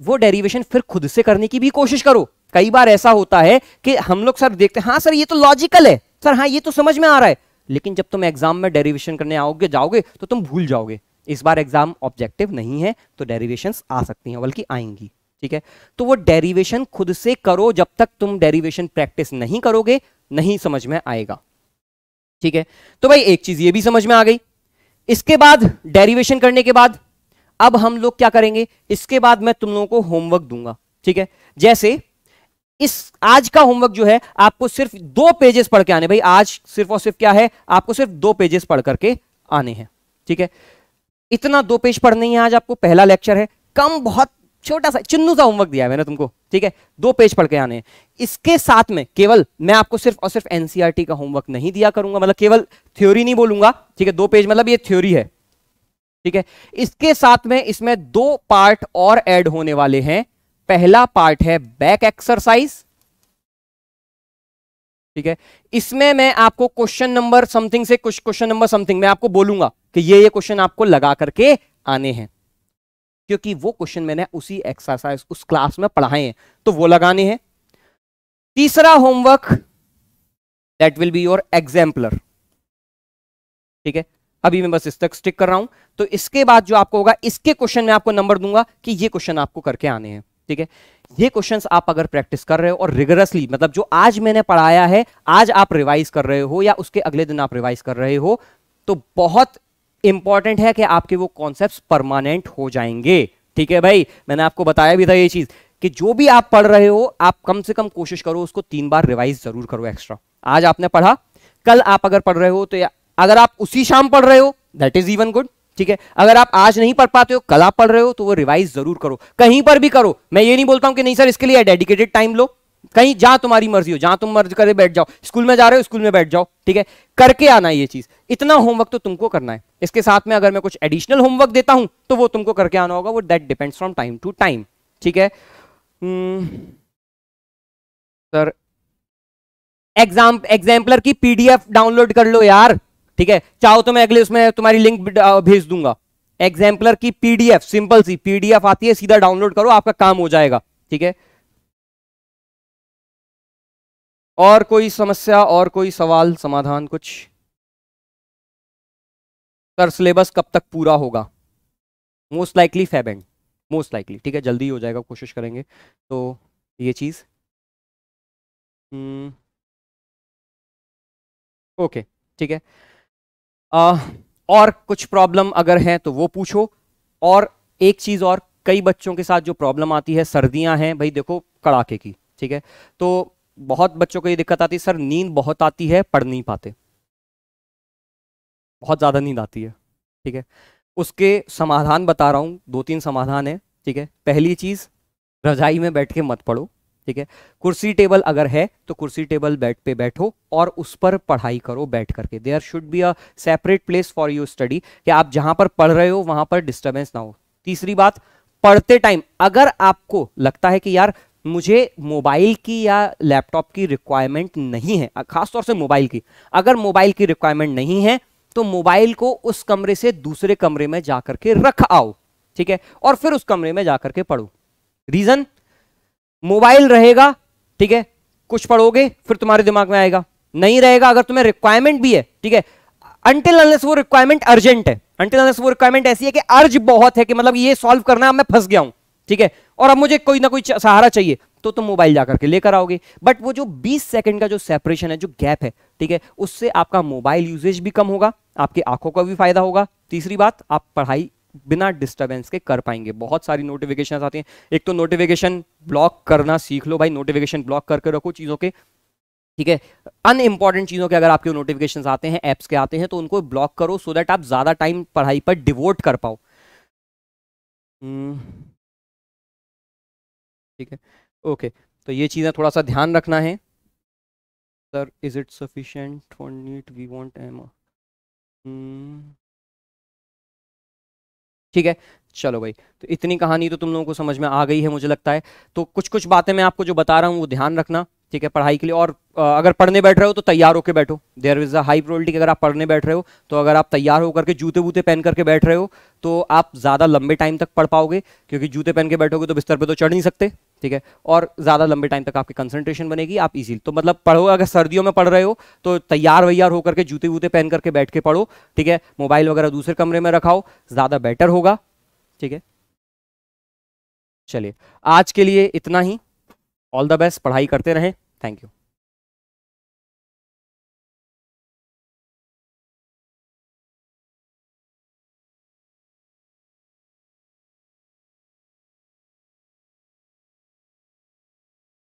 वो डेरिवेशन फिर खुद से करने की भी कोशिश करो कई बार ऐसा होता है कि हम लोग सर देखते हैं हाँ सर ये तो लॉजिकल है सर हाँ ये तो समझ में आ रहा है लेकिन जब तुम एग्जाम में डेरिवेशन करने आओगे जाओगे तो तुम भूल जाओगे इस बार एग्जाम ऑब्जेक्टिव नहीं है तो डेरिवेशन आ सकती हैं बल्कि आएंगी ठीक है तो वो डेरिवेशन खुद से करो जब तक तुम डेरिवेशन प्रैक्टिस नहीं करोगे नहीं समझ में आएगा ठीक है तो भाई एक चीज ये भी समझ में आ गई इसके बाद डेरिवेशन करने के बाद अब हम लोग क्या करेंगे इसके बाद मैं तुम लोगों को होमवर्क दूंगा ठीक है जैसे इस आज का होमवर्क जो है आपको सिर्फ दो पेजेस पढ़ के आने भाई आज सिर्फ और सिर्फ क्या है आपको सिर्फ दो पेजेस पढ़ करके आने हैं ठीक है इतना दो पेज पढ़ने हैं आज आपको पहला लेक्चर है कम बहुत छोटा सा चुन्नू सा होमवर्क दिया है मैंने तुमको ठीक है दो पेज पढ़ के आने इसके साथ में केवल मैं आपको सिर्फ और सिर्फ एनसीईआरटी e का होमवर्क नहीं दिया करूंगा मतलब केवल थ्योरी नहीं बोलूंगा ठीक है दो पेज मतलब ये थ्योरी है ठीक है इसके साथ में इसमें दो पार्ट और एड होने वाले हैं पहला पार्ट है बैक एक्सरसाइज ठीक है इसमें मैं आपको क्वेश्चन नंबर समथिंग से कुछ क्वेश्चन नंबर समथिंग मैं आपको बोलूंगा कि ये ये क्वेश्चन आपको लगा करके आने हैं क्योंकि वो क्वेश्चन मैंने उसी एक्सरसाइज उस क्लास में पढ़ाए हैं तो वो लगाने हैं तीसरा homework that will be your exemplar ठीक है अभी मैं बस इस तक स्टिक कर रहा हूं तो इसके बाद जो आपको होगा इसके क्वेश्चन में आपको नंबर दूंगा कि ये क्वेश्चन आपको करके आने हैं ठीक है ये क्वेश्चंस आप अगर प्रैक्टिस कर रहे हो और रिगरसली मतलब जो आज मैंने पढ़ाया है आज आप रिवाइज कर रहे हो या उसके अगले दिन आप रिवाइज कर रहे हो तो बहुत इंपॉर्टेंट है कि आपके वो कॉन्सेप्ट परमानेंट हो जाएंगे ठीक है भाई मैंने आपको बताया भी था ये चीज कि जो भी आप पढ़ रहे हो आप कम से कम कोशिश करो उसको तीन बार रिवाइज जरूर करो एक्स्ट्रा आज आपने पढ़ा कल आप अगर पढ़ रहे हो तो अगर आप उसी शाम पढ़ रहे हो दैट इज इवन गुड ठीक है अगर आप आज नहीं पढ़ पाते हो कल आप पढ़ रहे हो तो वो रिवाइज जरूर करो कहीं पर भी करो मैं ये नहीं बोलता हूं कि नहीं सर इसके लिए डेडिकेटेड टाइम लो कहीं जहां तुम्हारी मर्जी हो जहां तुम मर्जी करे बैठ जाओ स्कूल में जा रहे हो स्कूल में बैठ जाओ ठीक है करके आना ये चीज इतना होमवर्क तो तुमको करना है इसके साथ में अगर मैं कुछ एडिशनल होमवर्क देता हूं तो वो तुमको करके आना होगा वो that depends from time to time ठीक है सर एग्जाम एग्जाम्पलर की पीडीएफ डाउनलोड कर लो यार ठीक है चाहो तो मैं अगले उसमें तुम्हारी लिंक भेज दूंगा एग्जाम्पलर की पीडीएफ सिंपल सी पीडीएफ आती है सीधा डाउनलोड करो आपका काम हो जाएगा ठीक है और कोई समस्या और कोई सवाल समाधान कुछ सर सिलेबस कब तक पूरा होगा मोस्ट लाइकली फैबेंग एंड मोस्ट लाइकली ठीक है जल्दी हो जाएगा कोशिश करेंगे तो ये चीज़ हम्म। ओके ठीक है आ, और कुछ प्रॉब्लम अगर है तो वो पूछो और एक चीज़ और कई बच्चों के साथ जो प्रॉब्लम आती है सर्दियां हैं भाई देखो कड़ाके की ठीक है तो बहुत बच्चों को ये दिक्कत आती है सर नींद बहुत आती है पढ़ नहीं पाते बहुत ज़्यादा नींद आती है ठीक है उसके समाधान बता रहा हूँ दो तीन समाधान है ठीक है पहली चीज़ रजाई में बैठ के मत पढ़ो ठीक है कुर्सी टेबल अगर है तो कुर्सी टेबल बेड पे बैठो और उस पर पढ़ाई करो बैठ करके there should be a separate place for you study कि आप जहां पर पढ़ रहे हो वहां पर डिस्टर्बेंस ना हो तीसरी बात पढ़ते टाइम अगर आपको लगता है कि यार मुझे मोबाइल की या लैपटॉप की रिक्वायरमेंट नहीं है खासतौर से मोबाइल की अगर मोबाइल की रिक्वायरमेंट नहीं है तो मोबाइल को उस कमरे से दूसरे कमरे में जाकर के रख आओ ठीक है और फिर उस कमरे में जाकर के पढ़ो रीजन मोबाइल रहेगा ठीक है कुछ पढ़ोगे फिर तुम्हारे दिमाग में आएगा नहीं रहेगा अगर तुम्हें रिक्वायरमेंट भी है ठीक है अंटिल अनलेस वो रिक्वायरमेंट अर्जेंट है अंटिल अनलेस वो रिक्वायरमेंट ऐसी है कि अर्ज बहुत है कि मतलब ये सॉल्व करना है मैं फंस गया हूं ठीक है और अब मुझे कोई ना कोई सहारा चाहिए तो तुम मोबाइल जाकर के लेकर आओगे बट वो जो 20 सेकंड का जो सेपरेशन है जो गैप है ठीक है उससे आपका मोबाइल यूजेज भी कम होगा आपकी आंखों का भी फायदा होगा तीसरी बात आप पढ़ाई बिना डिस्टर्बेंस के कर पाएंगे बहुत सारी नोटिफिकेशन आती हैं एक तो नोटिफिकेशन ब्लॉक करना सीख लो भाई नोटिफिकेशन ब्लॉक करके रखो चीज़ों के ठीक है अन इंपॉर्टेंट चीज़ों के अगर आपके नोटिफिकेशन आते हैं एप्स के आते हैं तो उनको ब्लॉक करो सो so दैट आप ज़्यादा टाइम पढ़ाई पर डिवोट कर पाओ hmm. ठीक है ओके तो ये चीज़ें थोड़ा सा ध्यान रखना है sir is it sufficient for NEET we want M ठीक है चलो भाई तो इतनी कहानी तो तुम लोगों को समझ में आ गई है मुझे लगता है तो कुछ कुछ बातें मैं आपको जो बता रहा हूँ वो ध्यान रखना ठीक है पढ़ाई के लिए और आ, अगर पढ़ने बैठ रहे हो तो तैयार होकर बैठो there is a high probability अगर आप पढ़ने बैठ रहे हो तो अगर आप तैयार होकर के जूते वूते पहन करके बैठ रहे हो तो आप ज़्यादा लंबे टाइम तक पढ़ पाओगे क्योंकि जूते पहन के बैठोगे तो बिस्तर पर तो चढ़ नहीं सकते ठीक है और ज़्यादा लंबे टाइम तक आपकी कंसंट्रेशन बनेगी आप इजी तो मतलब पढ़ो अगर सर्दियों में पढ़ रहे हो तो तैयार वैयार होकर के जूते वूते पहन करके बैठ के पढ़ो ठीक है मोबाइल वगैरह दूसरे कमरे में रखाओ ज़्यादा बेटर होगा ठीक है चलिए आज के लिए इतना ही ऑल द बेस्ट पढ़ाई करते रहें थैंक यू